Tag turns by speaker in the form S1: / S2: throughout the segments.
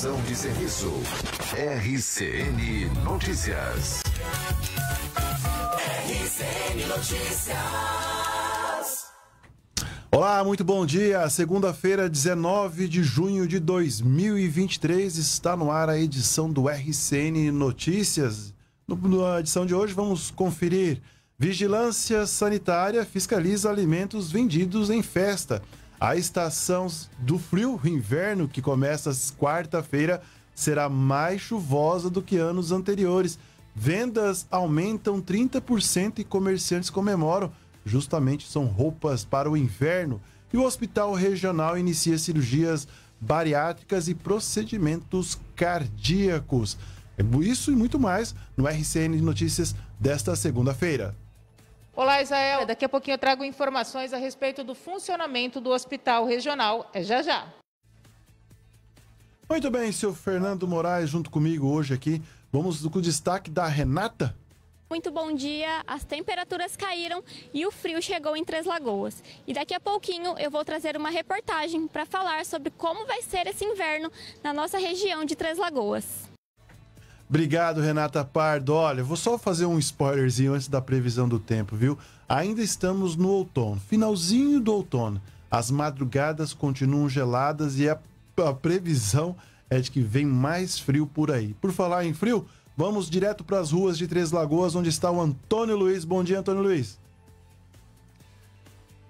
S1: prestação de serviço. RCN Notícias. RCN Notícias.
S2: Olá, muito bom dia. Segunda-feira, 19 de junho de 2023, está no ar a edição do RCN Notícias. No, na edição de hoje, vamos conferir. Vigilância Sanitária fiscaliza alimentos vendidos em festa. A estação do frio inverno, que começa quarta-feira, será mais chuvosa do que anos anteriores. Vendas aumentam 30% e comerciantes comemoram. Justamente são roupas para o inverno. E o Hospital Regional inicia cirurgias bariátricas e procedimentos cardíacos. É isso e muito mais no RCN Notícias desta segunda-feira.
S3: Olá, Isael. Daqui a pouquinho eu trago informações a respeito do funcionamento do hospital regional. É já já.
S2: Muito bem, seu Fernando Moraes, junto comigo hoje aqui. Vamos com o destaque da Renata.
S4: Muito bom dia. As temperaturas caíram e o frio chegou em Três Lagoas. E daqui a pouquinho eu vou trazer uma reportagem para falar sobre como vai ser esse inverno na nossa região de Três Lagoas.
S2: Obrigado, Renata Pardo. Olha, vou só fazer um spoilerzinho antes da previsão do tempo, viu? Ainda estamos no outono, finalzinho do outono. As madrugadas continuam geladas e a, a previsão é de que vem mais frio por aí. Por falar em frio, vamos direto para as ruas de Três Lagoas, onde está o Antônio Luiz. Bom dia, Antônio Luiz.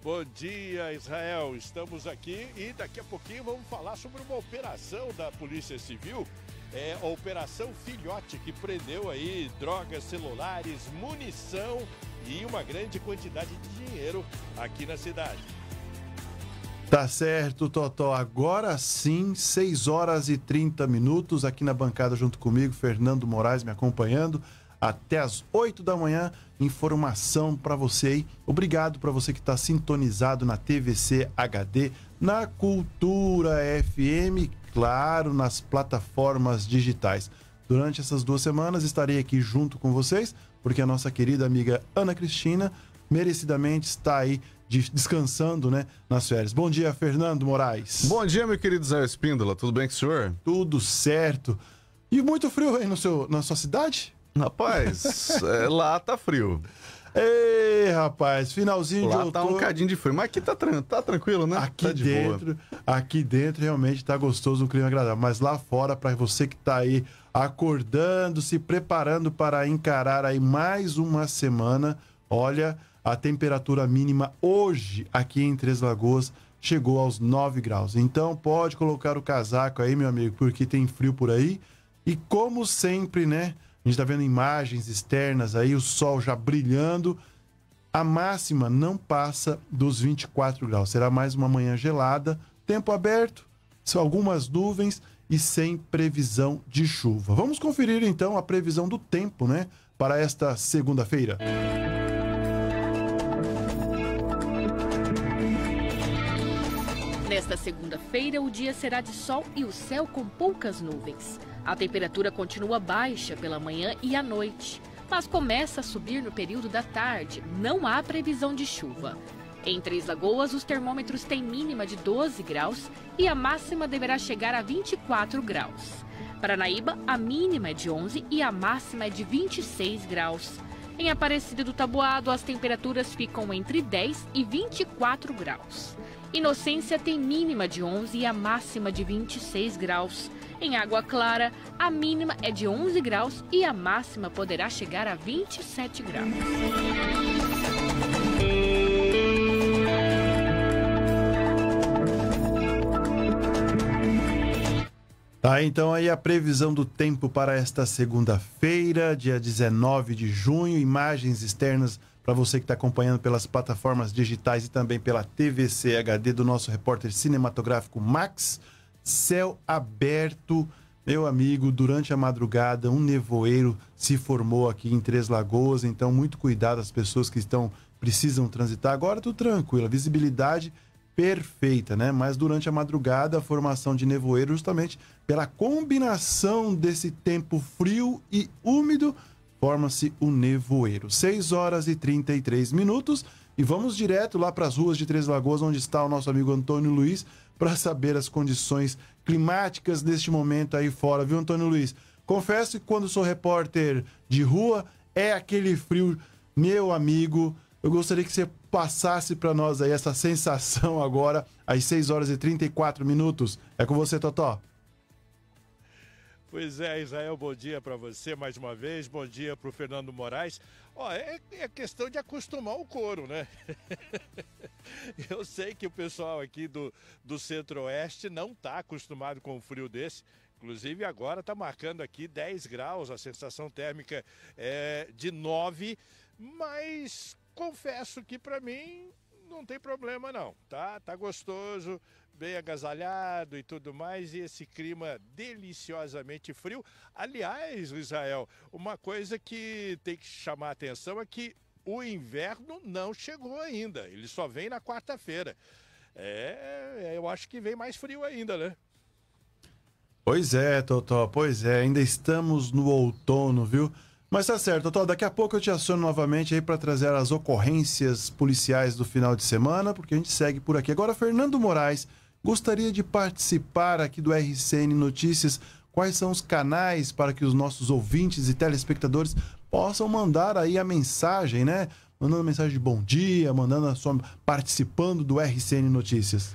S5: Bom dia, Israel. Estamos aqui e daqui a pouquinho vamos falar sobre uma operação da Polícia Civil é, a Operação Filhote, que prendeu aí drogas, celulares, munição e uma grande quantidade de dinheiro aqui na cidade.
S2: Tá certo, Totó. Agora sim, 6 horas e 30 minutos aqui na bancada junto comigo, Fernando Moraes me acompanhando até as 8 da manhã. Informação para você aí. Obrigado para você que está sintonizado na TVC HD, na Cultura FM claro, nas plataformas digitais. Durante essas duas semanas estarei aqui junto com vocês, porque a nossa querida amiga Ana Cristina merecidamente está aí descansando, né, nas férias. Bom dia, Fernando Moraes.
S6: Bom dia, meu querido Zé Espíndola. Tudo bem com o senhor? Tudo certo. E muito frio aí no seu, na sua cidade? Rapaz, é, lá tá frio. Ei, rapaz, finalzinho Lá de outubro. tá um cadinho de frio, mas aqui tá, tá tranquilo, né? Aqui tá de dentro,
S2: boa. aqui dentro realmente tá gostoso, um clima agradável. Mas lá fora, para você que tá aí acordando, se preparando para encarar aí mais uma semana, olha, a temperatura mínima hoje aqui em Três Lagoas chegou aos 9 graus. Então pode colocar o casaco aí, meu amigo, porque tem frio por aí. E como sempre, né? A gente está vendo imagens externas aí, o sol já brilhando. A máxima não passa dos 24 graus. Será mais uma manhã gelada, tempo aberto, algumas nuvens e sem previsão de chuva. Vamos conferir então a previsão do tempo, né, para esta segunda-feira.
S7: Nesta segunda-feira, o dia será de sol e o céu com poucas nuvens. A temperatura continua baixa pela manhã e à noite, mas começa a subir no período da tarde. Não há previsão de chuva. Em Três Lagoas, os termômetros têm mínima de 12 graus e a máxima deverá chegar a 24 graus. Paranaíba, a mínima é de 11 e a máxima é de 26 graus. Em Aparecida do Taboado, as temperaturas ficam entre 10 e 24 graus. Inocência tem mínima de 11 e a máxima de 26 graus. Em Água Clara, a mínima é de 11 graus e a máxima poderá chegar a 27 graus.
S2: Tá, então aí a previsão do tempo para esta segunda-feira, dia 19 de junho, imagens externas para você que está acompanhando pelas plataformas digitais e também pela TVC HD do nosso repórter cinematográfico Max céu aberto. Meu amigo, durante a madrugada, um nevoeiro se formou aqui em Três Lagoas, então muito cuidado as pessoas que estão precisam transitar. Agora tudo tranquilo, a visibilidade perfeita, né? Mas durante a madrugada, a formação de nevoeiro, justamente pela combinação desse tempo frio e úmido, forma-se o um nevoeiro. 6 horas e 33 minutos e vamos direto lá para as ruas de Três Lagoas, onde está o nosso amigo Antônio Luiz, para saber as condições climáticas deste momento aí fora, viu, Antônio Luiz? Confesso que quando sou repórter de rua, é aquele frio, meu amigo. Eu gostaria que você passasse para nós aí essa sensação agora, às 6 horas e 34 minutos. É com você, Totó.
S5: Pois é, Israel, bom dia para você mais uma vez, bom dia para o Fernando Moraes. Ó, é, é questão de acostumar o couro, né? Eu sei que o pessoal aqui do, do Centro-Oeste não está acostumado com um frio desse. Inclusive agora está marcando aqui 10 graus, a sensação térmica é de 9, mas confesso que para mim não tem problema não, tá? Tá gostoso, bem agasalhado e tudo mais, e esse clima deliciosamente frio. Aliás, Israel, uma coisa que tem que chamar a atenção é que o inverno não chegou ainda, ele só vem na quarta-feira. É, eu acho que vem mais frio ainda, né?
S2: Pois é, Totó, pois é, ainda estamos no outono, viu? Mas tá certo, Totó, daqui a pouco eu te aciono novamente aí para trazer as ocorrências policiais do final de semana, porque a gente segue por aqui. Agora, Fernando Moraes Gostaria de participar aqui do RCN Notícias. Quais são os canais para que os nossos ouvintes e telespectadores possam mandar aí a mensagem, né? Mandando mensagem de bom dia, mandando a sua participando do RCN Notícias.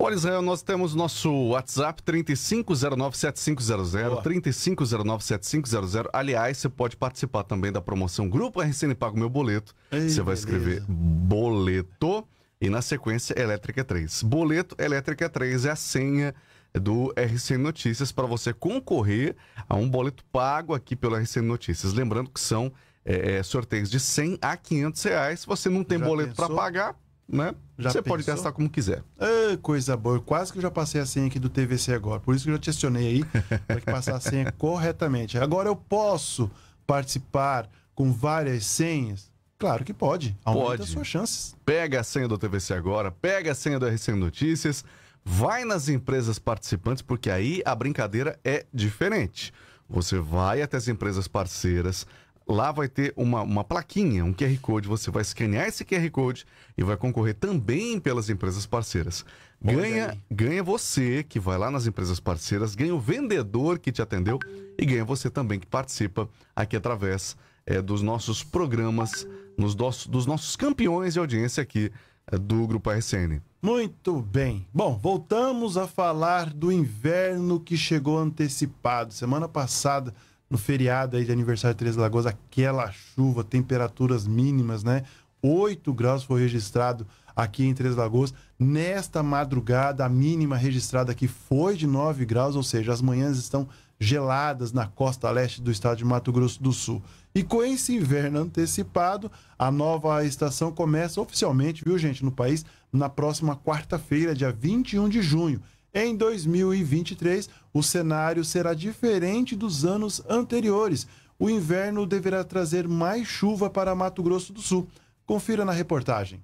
S6: Olha, Israel, nós temos nosso WhatsApp 35097500, 35097500. Aliás, você pode participar também da promoção Grupo RCN Pago Meu Boleto. Ei, você vai escrever boleto e na sequência Elétrica 3. Boleto Elétrica 3 é a senha do RC Notícias para você concorrer a um boleto pago aqui pelo RC Notícias. Lembrando que são é, é sorteios de 100 a 500 reais. Se você não tem já boleto para pagar, né? Já você pensou? pode testar como quiser.
S2: Ah, coisa boa. Eu quase que já passei a senha aqui do TVC agora. Por isso que eu já te acionei aí para que passar a senha corretamente. Agora eu posso participar com várias senhas Claro que pode. Aumenta pode. as suas
S6: chances. Pega a senha do TVC agora, pega a senha do RC Notícias, vai nas empresas participantes, porque aí a brincadeira é diferente. Você vai até as empresas parceiras, lá vai ter uma, uma plaquinha, um QR Code. Você vai escanear esse QR Code e vai concorrer também pelas empresas parceiras. ganha, ganha você que vai lá nas empresas parceiras, ganha o vendedor que te atendeu e ganha você também que participa aqui através é, dos nossos programas nos dos, dos nossos campeões de audiência aqui eh, do Grupo RCN.
S2: Muito bem. Bom, voltamos a falar do inverno que chegou antecipado. Semana passada, no feriado aí de aniversário de Três Lagoas, aquela chuva, temperaturas mínimas, né? 8 graus foi registrado aqui em Três Lagoas. Nesta madrugada, a mínima registrada aqui foi de 9 graus, ou seja, as manhãs estão geladas na costa leste do estado de Mato Grosso do Sul. E com esse inverno antecipado, a nova estação começa oficialmente, viu gente, no país, na próxima quarta-feira, dia 21 de junho. Em 2023, o cenário será diferente dos anos anteriores. O inverno deverá trazer mais chuva para Mato Grosso do Sul. Confira na reportagem.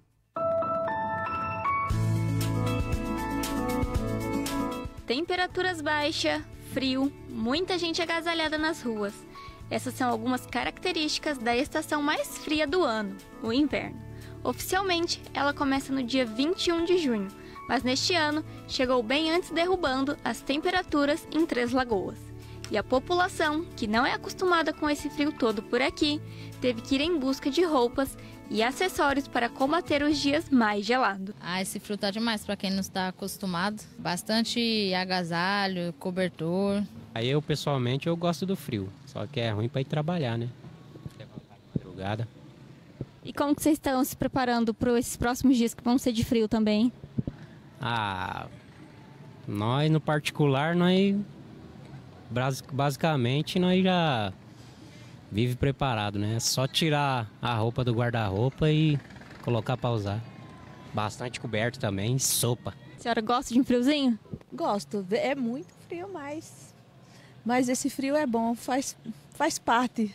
S4: Temperaturas baixas frio, muita gente agasalhada nas ruas. Essas são algumas características da estação mais fria do ano, o inverno. Oficialmente, ela começa no dia 21 de junho, mas neste ano chegou bem antes derrubando as temperaturas em Três Lagoas. E a população, que não é acostumada com esse frio todo por aqui, teve que ir em busca de roupas e acessórios para combater os dias mais gelados. Ah, esse frio tá
S3: demais para quem não está acostumado. Bastante agasalho, cobertor. Aí eu pessoalmente eu gosto do frio, só que é ruim para ir trabalhar, né? Levantar de madrugada.
S4: E como que vocês estão se preparando para esses próximos dias que vão ser de frio também?
S3: Ah, nós no particular, nós basicamente nós já vive preparado, né? É só tirar a roupa do guarda-roupa e colocar para usar. Bastante coberto também, sopa.
S8: A
S7: senhora gosta de um friozinho? Gosto. É muito frio, mas mas esse frio é bom, faz faz parte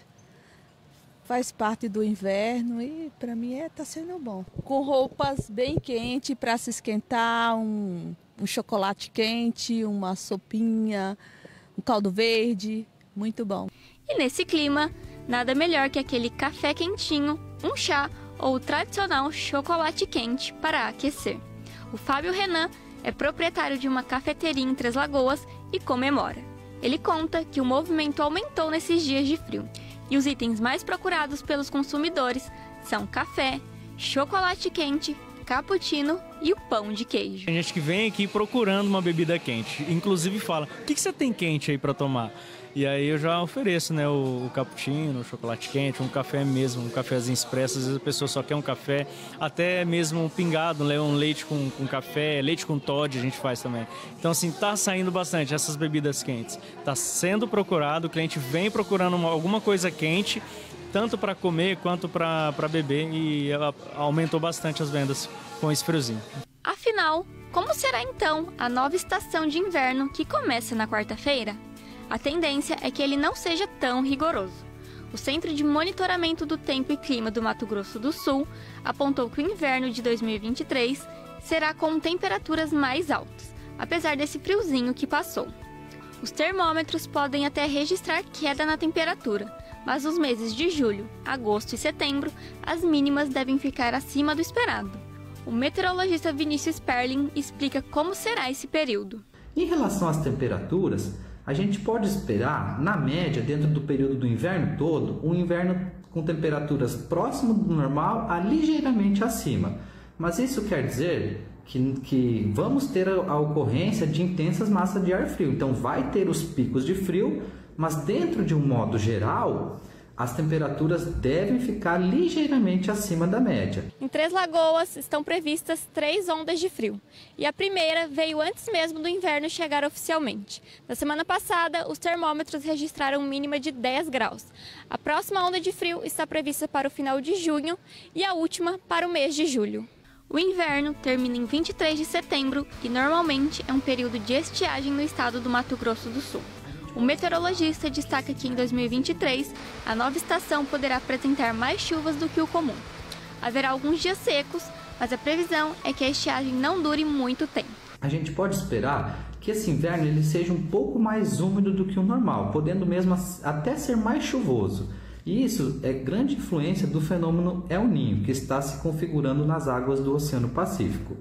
S7: faz parte do inverno e para mim é tá sendo bom. Com roupas bem quentes para se esquentar, um, um chocolate quente, uma sopinha, um caldo
S4: verde, muito bom. E nesse clima, nada melhor que aquele café quentinho, um chá ou o tradicional chocolate quente para aquecer. O Fábio Renan é proprietário de uma cafeteria em Três Lagoas e comemora. Ele conta que o movimento aumentou nesses dias de frio e os itens mais procurados pelos consumidores são café, chocolate quente, cappuccino e o pão de
S6: queijo. Tem gente que vem aqui procurando uma bebida quente, inclusive fala: o que, que você tem quente aí para tomar?
S9: E aí eu já ofereço, né, o, o cappuccino, o chocolate quente, um café mesmo, um
S6: cafezinho expresso. Às vezes a pessoa só quer um café, até mesmo um pingado, né, um leite com, com café, leite com Todd a gente faz também. Então, assim, tá saindo bastante essas bebidas quentes. Tá sendo procurado, o cliente vem procurando uma, alguma coisa quente, tanto para comer quanto para beber, e ela aumentou bastante as vendas com esse friozinho.
S4: Afinal, como será então a nova estação de inverno que começa na quarta-feira? A tendência é que ele não seja tão rigoroso. O Centro de Monitoramento do Tempo e Clima do Mato Grosso do Sul apontou que o inverno de 2023 será com temperaturas mais altas, apesar desse friozinho que passou. Os termômetros podem até registrar queda na temperatura, mas nos meses de julho, agosto e setembro, as mínimas devem ficar acima do esperado. O meteorologista Vinícius Perlin explica como será esse período.
S10: Em relação às temperaturas, a gente pode esperar, na média, dentro do período do inverno todo, um inverno com temperaturas próximo do normal a ligeiramente acima. Mas isso quer dizer que, que vamos ter a, a ocorrência de intensas massas de ar frio. Então vai ter os picos de frio, mas dentro de um modo geral, as temperaturas devem ficar ligeiramente acima da média.
S4: Em Três Lagoas estão previstas três ondas de frio. E a primeira veio antes mesmo do inverno chegar oficialmente. Na semana passada, os termômetros registraram mínima de 10 graus. A próxima onda de frio está prevista para o final de junho e a última para o mês de julho. O inverno termina em 23 de setembro e normalmente é um período de estiagem no estado do Mato Grosso do Sul. O meteorologista destaca que em 2023 a nova estação poderá apresentar mais chuvas do que o comum. Haverá alguns dias secos, mas a previsão é que a estiagem não dure muito tempo.
S10: A gente pode esperar que esse inverno ele seja um pouco mais úmido do que o normal, podendo mesmo até ser mais chuvoso. E isso é grande influência do fenômeno El Ninho, que está se configurando nas águas do Oceano Pacífico.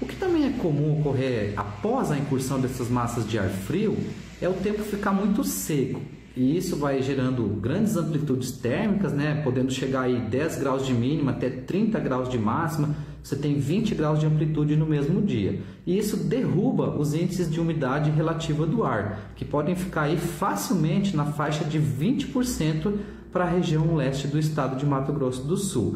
S10: O que também é comum ocorrer após a incursão dessas massas de ar frio é o tempo ficar muito seco. E isso vai gerando grandes amplitudes térmicas, né? podendo chegar aí 10 graus de mínima até 30 graus de máxima. Você tem 20 graus de amplitude no mesmo dia. E isso derruba os índices de umidade relativa do ar, que podem ficar aí facilmente na faixa de 20% para a região leste do estado de Mato Grosso
S2: do Sul.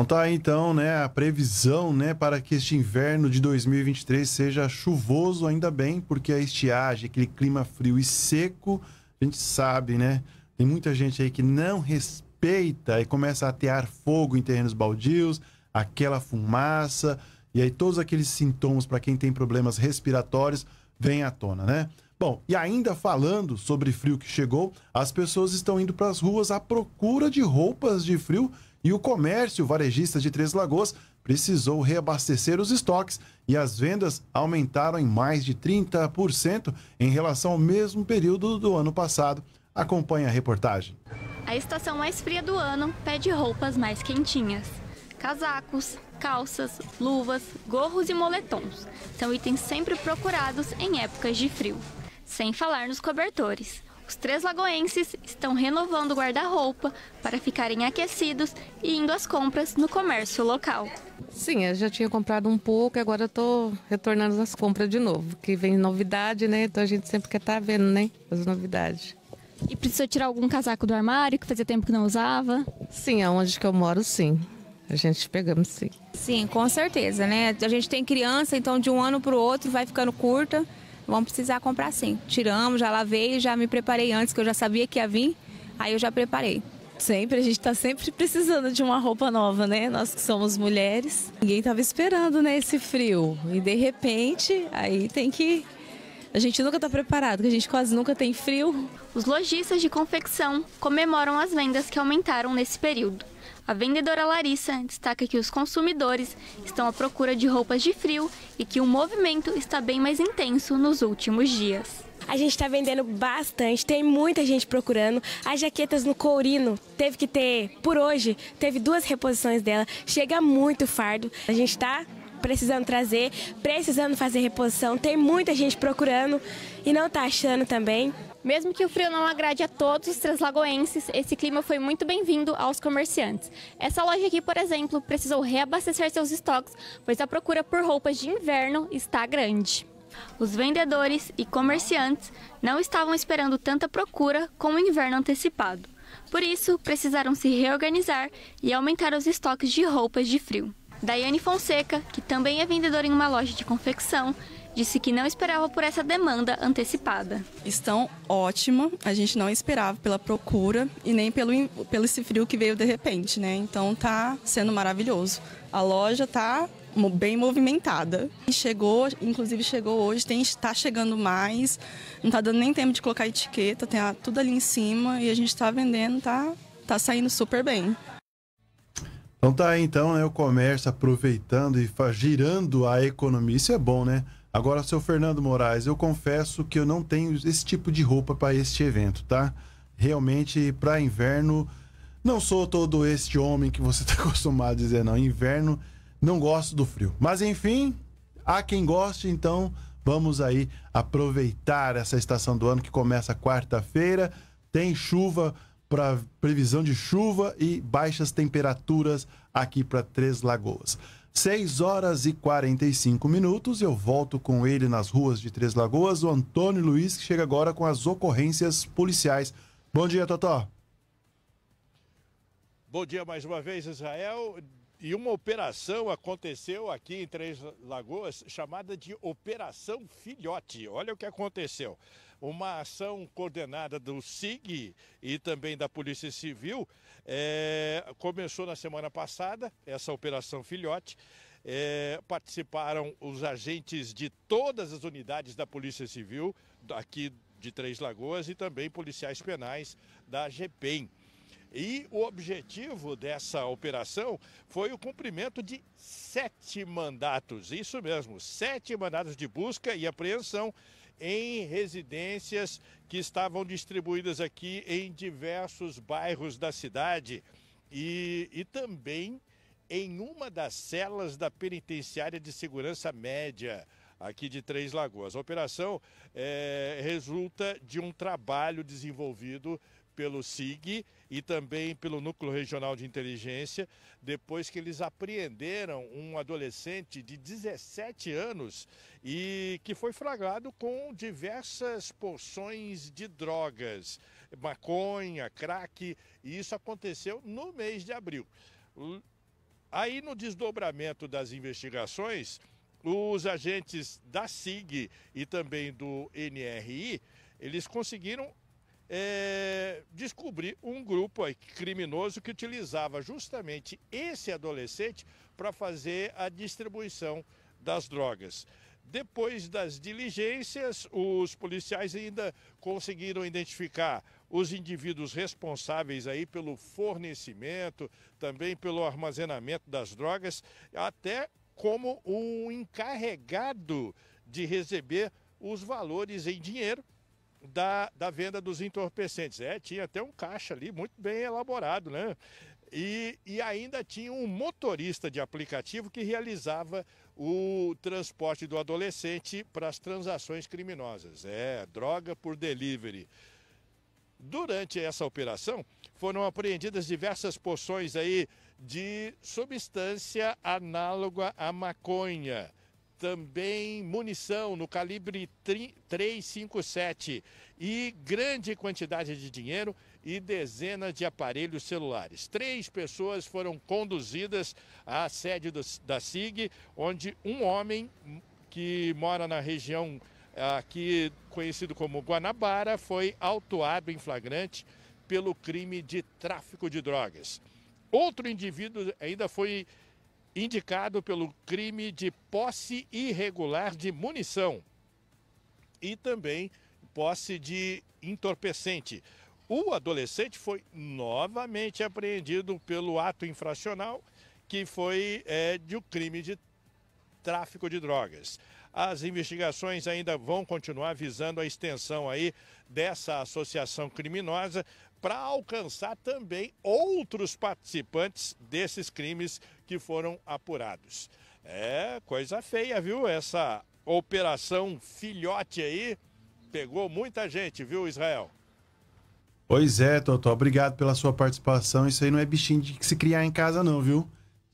S2: Então tá aí, então, né, a previsão, né, para que este inverno de 2023 seja chuvoso ainda bem, porque a estiagem, aquele clima frio e seco, a gente sabe, né? Tem muita gente aí que não respeita e começa a atear fogo em terrenos baldios, aquela fumaça, e aí todos aqueles sintomas para quem tem problemas respiratórios vêm à tona, né? Bom, e ainda falando sobre frio que chegou, as pessoas estão indo para as ruas à procura de roupas de frio e o comércio varejista de Três Lagoas precisou reabastecer os estoques e as vendas aumentaram em mais de 30% em relação ao mesmo período do ano passado. Acompanhe a reportagem.
S4: A estação mais fria do ano pede roupas mais quentinhas. Casacos, calças, luvas, gorros e moletons são itens sempre procurados em épocas de frio. Sem falar nos cobertores os três lagoenses estão renovando o guarda-roupa para ficarem aquecidos e indo às compras no comércio local.
S3: Sim, eu já tinha comprado um pouco e agora estou retornando às compras de novo, que vem novidade, né? Então a gente sempre quer estar tá vendo, né? As novidades.
S4: E precisou tirar algum casaco do armário que fazia tempo que não usava?
S7: Sim, aonde que eu moro, sim. A gente pegamos sim.
S11: Sim, com certeza, né? A gente tem criança, então de um ano para o outro vai ficando curta. Vamos precisar comprar sim. Tiramos,
S7: já lavei, já me preparei antes, que eu já sabia que ia vir, aí eu já preparei. Sempre, a gente está sempre precisando de uma roupa nova, né? Nós que somos mulheres. Ninguém estava esperando, né, esse frio. E de repente, aí tem que. A gente nunca está preparado, que a gente
S4: quase nunca tem frio. Os lojistas de confecção comemoram as vendas que aumentaram nesse período. A vendedora Larissa destaca que os consumidores estão à procura de roupas de frio e que o movimento está bem mais intenso nos últimos dias. A gente está
S7: vendendo bastante, tem muita gente procurando. As jaquetas no Courino teve que ter, por hoje, teve duas reposições dela. Chega muito fardo. A gente está precisando
S4: trazer, precisando fazer reposição. Tem muita gente procurando e não está achando também. Mesmo que o frio não agrade a todos os translagoenses, esse clima foi muito bem-vindo aos comerciantes. Essa loja aqui, por exemplo, precisou reabastecer seus estoques, pois a procura por roupas de inverno está grande. Os vendedores e comerciantes não estavam esperando tanta procura com o inverno antecipado. Por isso, precisaram se reorganizar e aumentar os estoques de roupas de frio. Daiane Fonseca, que também é vendedora em uma loja de confecção, disse que não esperava por essa demanda antecipada.
S7: Estão ótima, a gente não esperava pela procura e nem pelo, pelo esse frio que veio de repente, né? Então tá sendo maravilhoso. A loja tá bem movimentada. Chegou, inclusive chegou hoje, tem está chegando mais. Não tá dando nem tempo de colocar etiqueta, tem tá a, tudo ali em cima e a gente está vendendo, tá tá saindo super bem.
S2: Então tá aí, então, né? O comércio aproveitando e girando a economia. Isso é bom, né? Agora, seu Fernando Moraes, eu confesso que eu não tenho esse tipo de roupa para este evento, tá? Realmente, para inverno, não sou todo este homem que você está acostumado a dizer, não. Inverno, não gosto do frio. Mas enfim, há quem goste, então vamos aí aproveitar essa estação do ano que começa quarta-feira. Tem chuva para previsão de chuva e baixas temperaturas aqui para Três Lagoas. 6 horas e 45 minutos, eu volto com ele nas ruas de Três Lagoas, o Antônio Luiz, que chega agora com as ocorrências policiais. Bom dia, Totó.
S5: Bom dia mais uma vez, Israel. E uma operação aconteceu aqui em Três Lagoas chamada de Operação Filhote. Olha o que aconteceu uma ação coordenada do SIG e também da Polícia Civil. É, começou na semana passada essa operação filhote. É, participaram os agentes de todas as unidades da Polícia Civil aqui de Três Lagoas e também policiais penais da GPEM. E o objetivo dessa operação foi o cumprimento de sete mandatos, isso mesmo, sete mandatos de busca e apreensão em residências que estavam distribuídas aqui em diversos bairros da cidade e, e também em uma das celas da penitenciária de segurança média aqui de Três Lagoas. A operação é, resulta de um trabalho desenvolvido pelo SIG e também pelo Núcleo Regional de Inteligência, depois que eles apreenderam um adolescente de 17 anos e que foi flagrado com diversas porções de drogas, maconha, crack, e isso aconteceu no mês de abril. Aí, no desdobramento das investigações, os agentes da SIG e também do NRI, eles conseguiram é, descobri um grupo aí, criminoso que utilizava justamente esse adolescente para fazer a distribuição das drogas. Depois das diligências, os policiais ainda conseguiram identificar os indivíduos responsáveis aí pelo fornecimento, também pelo armazenamento das drogas, até como o um encarregado de receber os valores em dinheiro da, da venda dos entorpecentes. É, tinha até um caixa ali muito bem elaborado, né? E, e, ainda tinha um motorista de aplicativo que realizava o transporte do adolescente para as transações criminosas. É, droga por delivery. Durante essa operação, foram apreendidas diversas poções aí de substância análoga à maconha também munição no calibre 357 e grande quantidade de dinheiro e dezenas de aparelhos celulares. Três pessoas foram conduzidas à sede do, da SIG, onde um homem que mora na região ah, aqui conhecido como Guanabara foi autuado em flagrante pelo crime de tráfico de drogas. Outro indivíduo ainda foi indicado pelo crime de posse irregular de munição e também posse de entorpecente. O adolescente foi novamente apreendido pelo ato infracional, que foi é, de um crime de tráfico de drogas. As investigações ainda vão continuar visando a extensão aí dessa associação criminosa, para alcançar também outros participantes desses crimes que foram apurados. É coisa feia, viu? Essa operação filhote aí pegou muita gente, viu, Israel?
S2: Pois é, Totó, obrigado pela sua participação. Isso aí não é bichinho de se criar em casa, não, viu?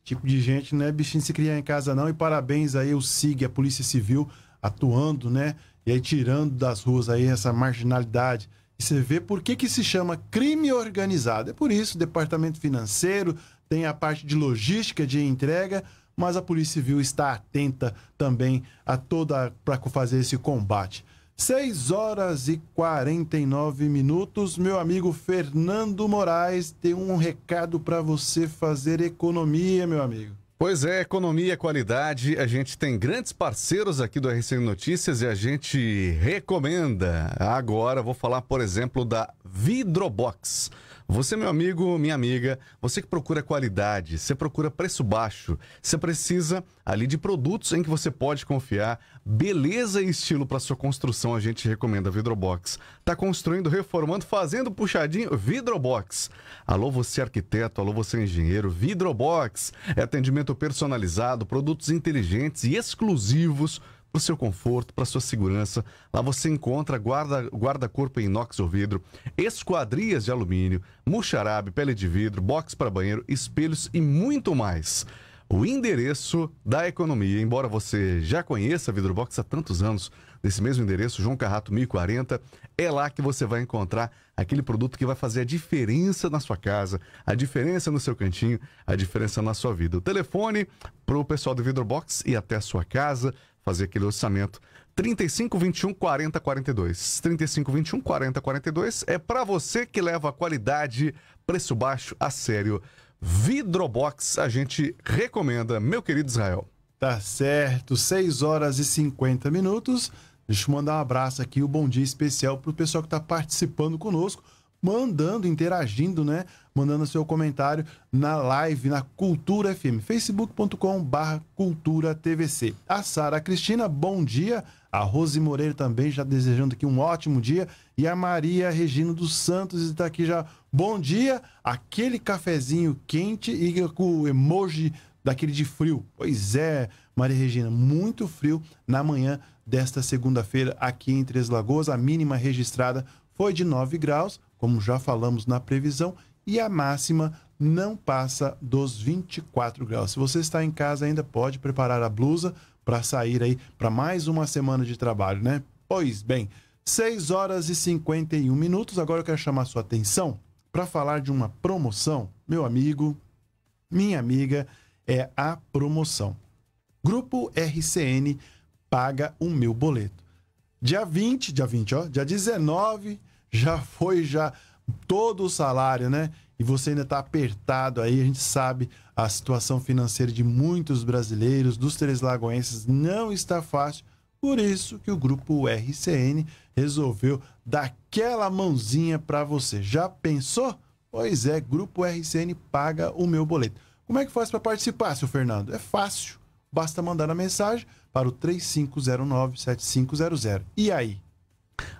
S2: Tipo de gente não é bichinho de se criar em casa, não. E parabéns aí, o SIG, a Polícia Civil, atuando, né? E aí tirando das ruas aí essa marginalidade, e você vê por que, que se chama crime organizado. É por isso, departamento financeiro, tem a parte de logística de entrega, mas a Polícia Civil está atenta também a toda para fazer esse combate. 6 horas e 49 minutos. Meu amigo Fernando Moraes tem um recado para você fazer economia, meu amigo.
S6: Pois é, economia, qualidade. A gente tem grandes parceiros aqui do RCN Notícias e a gente recomenda. Agora vou falar, por exemplo, da Vidrobox. Você, meu amigo, minha amiga, você que procura qualidade, você procura preço baixo, você precisa ali de produtos em que você pode confiar, beleza e estilo para sua construção, a gente recomenda a Vidrobox. Tá construindo, reformando, fazendo puxadinho, Vidrobox. Alô você arquiteto, alô você engenheiro, Vidrobox é atendimento personalizado, produtos inteligentes e exclusivos para o seu conforto, para a sua segurança. Lá você encontra guarda-corpo guarda em inox ou vidro, esquadrias de alumínio, muxarabe, pele de vidro, box para banheiro, espelhos e muito mais. O endereço da economia, embora você já conheça a Vidrobox há tantos anos, nesse mesmo endereço, João Carrato 1040, é lá que você vai encontrar aquele produto que vai fazer a diferença na sua casa, a diferença no seu cantinho, a diferença na sua vida. O telefone para o pessoal do Vidrobox e até a sua casa, fazer aquele orçamento. 35 21 40 42. 35 21 40 42 é para você que leva a qualidade, preço baixo a sério. Vidrobox a gente recomenda, meu querido Israel. Tá certo,
S2: 6 horas e 50 minutos. Deixa eu mandar um abraço aqui, o um bom dia especial pro pessoal que tá participando conosco, mandando, interagindo, né? mandando seu comentário na live na Cultura FM, facebook.com/barra Cultura TVC. A Sara Cristina, bom dia. A Rose Moreira também já desejando aqui um ótimo dia. E a Maria Regina dos Santos está aqui já. Bom dia, aquele cafezinho quente e com o emoji daquele de frio. Pois é, Maria Regina, muito frio na manhã desta segunda-feira aqui em Três Lagoas. A mínima registrada foi de 9 graus, como já falamos na previsão, e a máxima não passa dos 24 graus. Se você está em casa ainda, pode preparar a blusa para sair aí para mais uma semana de trabalho, né? Pois bem, 6 horas e 51 minutos. Agora eu quero chamar sua atenção para falar de uma promoção. Meu amigo, minha amiga, é a promoção. Grupo RCN paga o meu boleto. Dia 20, dia 20, ó, dia 19, já foi já todo o salário, né? E você ainda está apertado aí, a gente sabe a situação financeira de muitos brasileiros, dos três lagoenses, não está fácil. Por isso que o grupo RCN resolveu dar aquela mãozinha para você. Já pensou? Pois é, grupo RCN paga o meu boleto. Como é que faz para participar, seu Fernando? É fácil. Basta mandar a mensagem para o 3509-7500.
S6: E aí,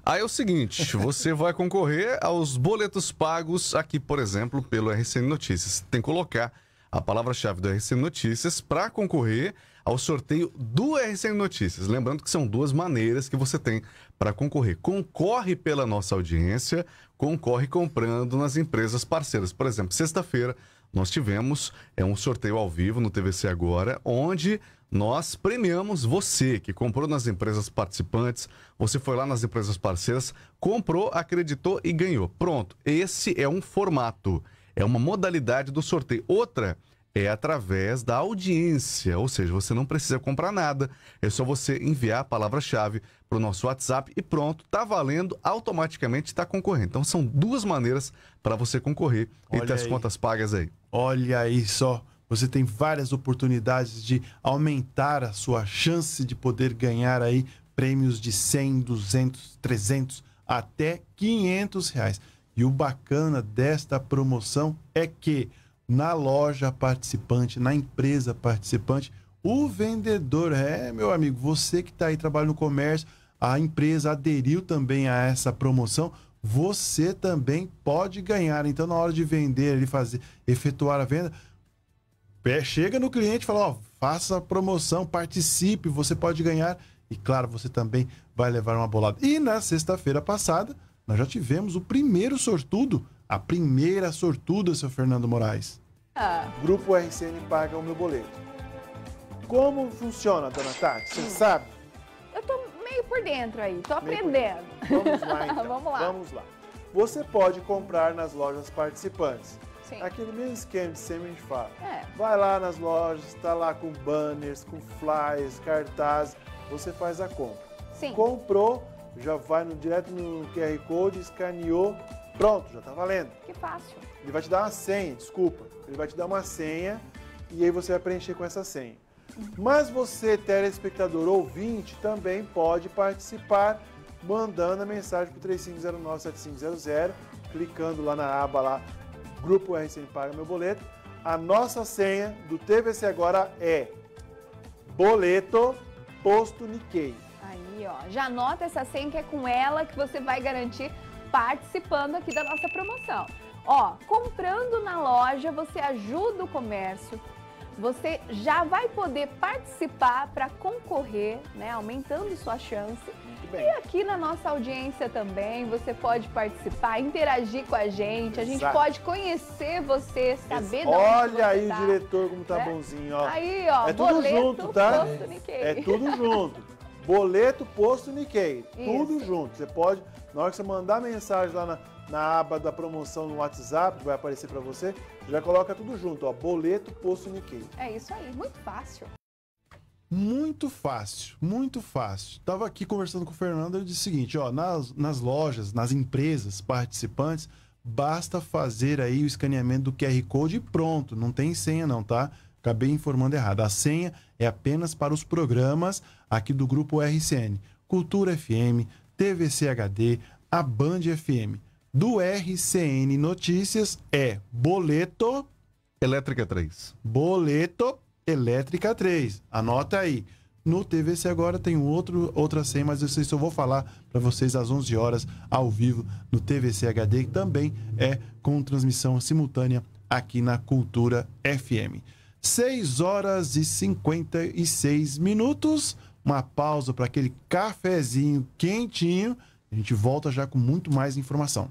S6: Aí é o seguinte, você vai concorrer aos boletos pagos aqui, por exemplo, pelo RCN Notícias. Tem que colocar a palavra-chave do RCN Notícias para concorrer ao sorteio do RCN Notícias. Lembrando que são duas maneiras que você tem para concorrer. Concorre pela nossa audiência, concorre comprando nas empresas parceiras. Por exemplo, sexta-feira nós tivemos é um sorteio ao vivo no TVC Agora, onde nós premiamos você que comprou nas empresas participantes, você foi lá nas empresas parceiras, comprou, acreditou e ganhou. Pronto, esse é um formato, é uma modalidade do sorteio. Outra é através da audiência, ou seja, você não precisa comprar nada, é só você enviar a palavra-chave para o nosso WhatsApp e pronto, tá valendo, automaticamente está concorrendo. Então são duas maneiras para você concorrer Olha e ter aí. as contas pagas aí. Olha aí só. Você tem várias oportunidades de aumentar a sua chance
S2: de poder ganhar aí prêmios de 100, 200, 300 até 500 reais. E o bacana desta promoção é que na loja participante, na empresa participante, o vendedor, é meu amigo, você que está aí trabalhando no comércio, a empresa aderiu também a essa promoção, você também pode ganhar. Então, na hora de vender, ele fazer, efetuar a venda, chega no cliente e fala: ó, faça a promoção, participe, você pode ganhar. E claro, você também vai levar uma bolada. E na sexta-feira passada, nós já tivemos o primeiro sortudo, a primeira sortuda, seu Fernando Moraes. Ah. Grupo RCN paga o meu boleto. Como funciona, dona Tati? Você hum. sabe?
S11: Eu tô meio por dentro aí, tô meio aprendendo. Vamos lá, então. Vamos lá. Vamos
S2: lá. Você pode comprar nas lojas participantes. Sim. Aquele mesmo esquema de sempre a gente fala. É. Vai lá nas lojas, está lá com banners, com flyers, cartazes, você faz a compra. Sim. Comprou, já vai no, direto no QR Code, escaneou, pronto, já está valendo. Que fácil. Ele vai te dar uma senha, desculpa. Ele vai te dar uma senha e aí você vai preencher com essa senha. Mas você, telespectador ouvinte, também pode participar mandando a mensagem para o 3509-7500, clicando lá na aba lá Grupo RCN Paga Meu Boleto. A nossa senha do TVC agora é boleto posto Nikkei.
S11: Aí, ó. Já anota essa senha que é com ela que você vai garantir participando aqui da nossa promoção. Ó, comprando na loja, você ajuda o comércio, você já vai poder participar para concorrer, né, aumentando sua chance bem. E aqui na nossa audiência também, você pode participar, interagir com a gente, a gente pode conhecer você, saber Ex da Olha aí, tá, diretor,
S2: como tá né? bonzinho, ó. Aí, ó, é tudo boleto, junto, tá? Posto Nikkei. É tudo junto. boleto, posto Nikkei, Isso. tudo junto. Você pode, na hora que você mandar mensagem lá na, na aba da promoção no WhatsApp, que vai aparecer para você, já coloca tudo junto, ó, boleto, posto Nikkei.
S11: É isso aí, muito fácil.
S2: Muito fácil, muito fácil. Tava aqui conversando com o Fernando, ele disse o seguinte, ó, nas, nas lojas, nas empresas participantes, basta fazer aí o escaneamento do QR Code e pronto, não tem senha não, tá? Acabei informando errado. A senha é apenas para os programas aqui do grupo RCN, Cultura FM, TVC HD, a Band FM. Do RCN Notícias é boleto
S6: Elétrica 3.
S2: Boleto Elétrica 3. Anota aí. No TVC agora tem outro, outra senha, mas eu sei só vou falar para vocês às 11 horas ao vivo no TVC HD, que também é com transmissão simultânea aqui na Cultura FM. 6 horas e 56 minutos, uma pausa para aquele cafezinho quentinho. A gente volta já com muito mais informação.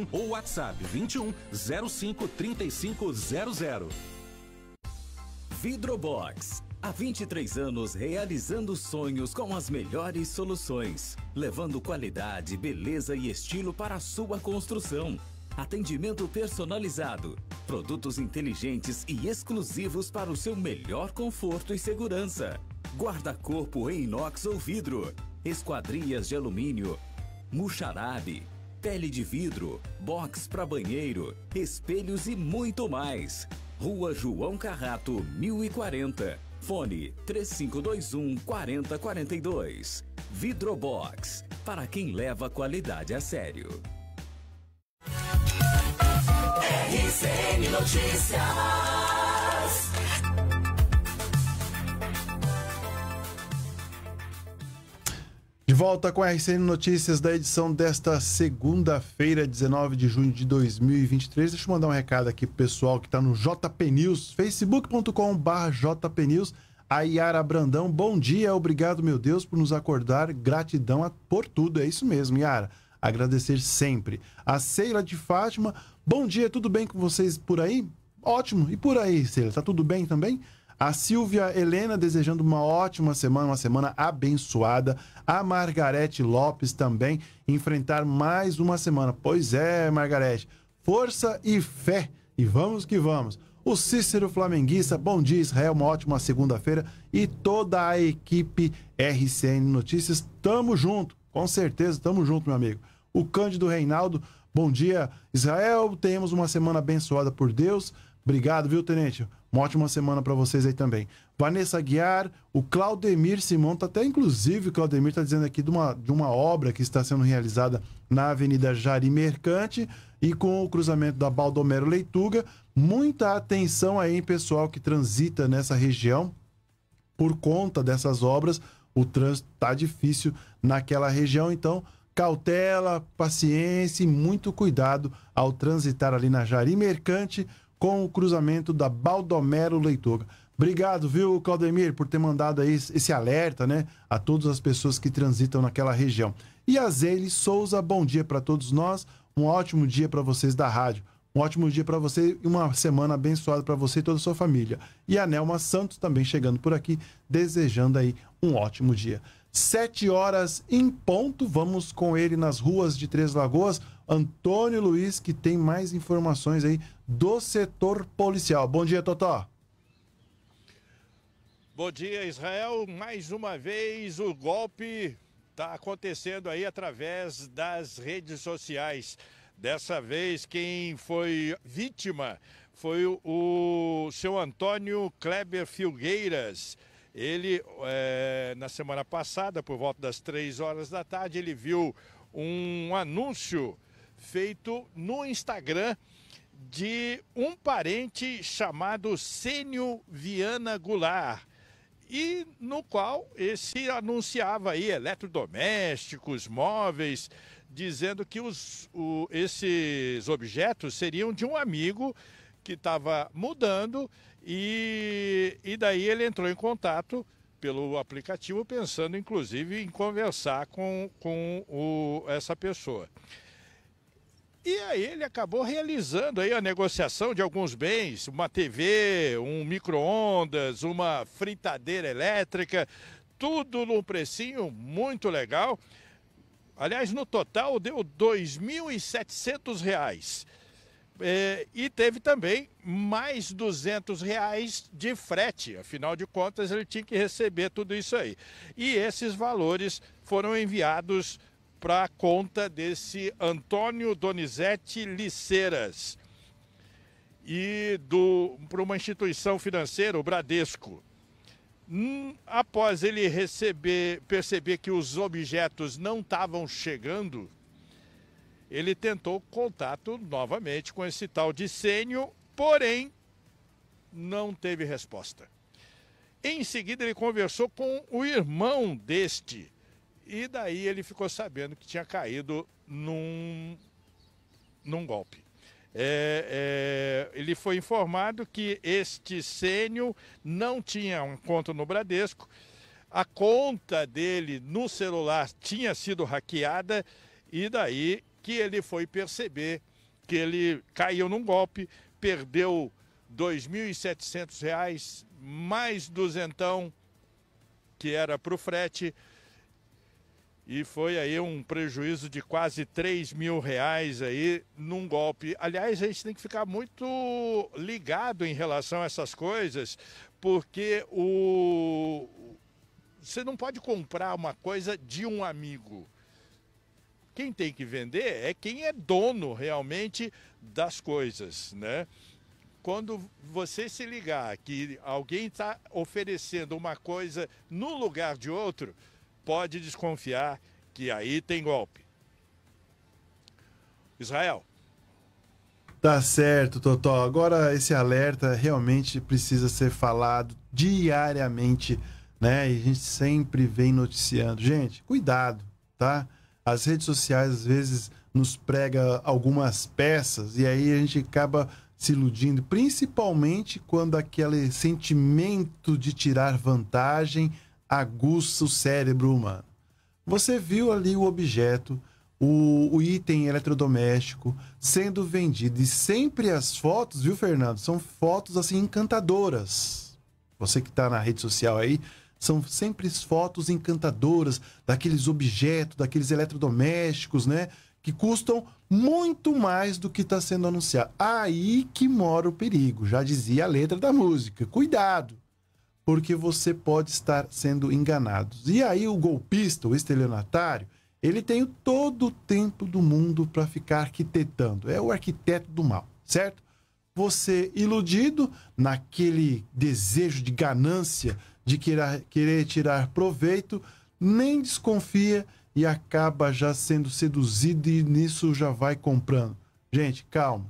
S9: 21 ou WhatsApp 21 05
S1: 35 00 Vidrobox. Há 23 anos realizando sonhos com as melhores soluções, levando qualidade, beleza e estilo para a sua construção. Atendimento personalizado, produtos inteligentes e exclusivos para o seu melhor conforto e segurança. Guarda-corpo em inox ou vidro, esquadrias de alumínio, muxarabe, pele de vidro, box para banheiro, espelhos e muito mais. Rua João Carrato, 1040. Fone 3521 4042. Vidrobox para quem leva a qualidade a sério. RCN Notícias.
S2: De volta com a RCN Notícias da edição desta segunda-feira, 19 de junho de 2023. Deixa eu mandar um recado aqui pro pessoal que está no JP News, facebook.com.br JP News. A Yara Brandão, bom dia, obrigado, meu Deus, por nos acordar. Gratidão por tudo, é isso mesmo, Yara. Agradecer sempre. A Ceila de Fátima, bom dia, tudo bem com vocês por aí? Ótimo, e por aí, Ceila, tá tudo bem também? A Silvia Helena desejando uma ótima semana, uma semana abençoada. A Margarete Lopes também enfrentar mais uma semana. Pois é, Margarete, força e fé. E vamos que vamos. O Cícero Flamenguista, bom dia Israel, uma ótima segunda-feira e toda a equipe RCN Notícias, tamo junto, com certeza, tamo junto, meu amigo. O Cândido Reinaldo, bom dia Israel, temos uma semana abençoada por Deus. Obrigado, viu, Tenente? Uma ótima semana para vocês aí também. Vanessa Guiar, o Claudemir Simão, tá até inclusive, o Claudemir está dizendo aqui de uma, de uma obra que está sendo realizada na Avenida Jari Mercante e com o cruzamento da Baldomero Leituga. Muita atenção aí, pessoal que transita nessa região por conta dessas obras. O trânsito tá difícil naquela região, então cautela, paciência e muito cuidado ao transitar ali na Jari Mercante com o cruzamento da Baldomero Leitor. Obrigado, viu, Claudemir, por ter mandado aí esse alerta, né, a todas as pessoas que transitam naquela região. E a Zeile Souza, bom dia para todos nós, um ótimo dia para vocês da rádio, um ótimo dia para você e uma semana abençoada para você e toda a sua família. E a Nelma Santos também chegando por aqui, desejando aí um ótimo dia. Sete horas em ponto, vamos com ele nas ruas de Três Lagoas. Antônio Luiz, que tem mais informações aí do setor policial. Bom dia, Totó.
S5: Bom dia, Israel. Mais uma vez, o golpe está acontecendo aí através das redes sociais. Dessa vez, quem foi vítima foi o, o seu Antônio Kleber Filgueiras. Ele, é, na semana passada, por volta das três horas da tarde, ele viu um anúncio feito no Instagram de um parente chamado Sênio Viana Goulart e no qual esse anunciava aí eletrodomésticos, móveis, dizendo que os, o, esses objetos seriam de um amigo que estava mudando e, e daí ele entrou em contato pelo aplicativo pensando inclusive em conversar com, com o, essa pessoa. E aí ele acabou realizando aí a negociação de alguns bens, uma TV, um micro-ondas, uma fritadeira elétrica, tudo num precinho muito legal. Aliás, no total deu R$ 2.700. É, e teve também mais R$ 200 reais de frete. Afinal de contas, ele tinha que receber tudo isso aí. E esses valores foram enviados para conta desse Antônio Donizete Liceiras e do para uma instituição financeira, o Bradesco. Hum, após ele receber, perceber que os objetos não estavam chegando, ele tentou contato novamente com esse tal de sênio, porém não teve resposta. Em seguida, ele conversou com o irmão deste, e daí ele ficou sabendo que tinha caído num, num golpe. É, é, ele foi informado que este sênio não tinha um conto no Bradesco, a conta dele no celular tinha sido hackeada e daí que ele foi perceber que ele caiu num golpe, perdeu R$ 2.700, mais duzentão que era para o frete, e foi aí um prejuízo de quase 3 mil reais aí num golpe. Aliás, a gente tem que ficar muito ligado em relação a essas coisas, porque o você não pode comprar uma coisa de um amigo. Quem tem que vender é quem é dono realmente das coisas, né? quando você se ligar que alguém está oferecendo uma coisa no lugar de outro, pode desconfiar que aí tem golpe. Israel.
S2: Tá certo, Totó. Agora esse alerta realmente precisa ser falado diariamente, né? E a gente sempre vem noticiando. Gente, cuidado, tá? As redes sociais às vezes nos prega algumas peças e aí a gente acaba se iludindo, principalmente quando aquele sentimento de tirar vantagem aguça o cérebro humano. Você viu ali o objeto, o, o, item eletrodoméstico sendo vendido. E sempre as fotos, viu, Fernando? São fotos assim encantadoras. Você que está na rede social aí, são sempre fotos encantadoras daqueles objetos, daqueles eletrodomésticos, né? Que custam muito mais do que está sendo anunciado. Aí que mora o perigo, já dizia a letra da música. Cuidado! porque você pode estar sendo enganado. E aí o golpista, o estelionatário, ele tem todo o tempo do mundo para ficar arquitetando. É o arquiteto do mal, certo? Você iludido naquele desejo de ganância, de querer, querer tirar proveito, nem desconfia e acaba já sendo seduzido e nisso já vai comprando. Gente, calma.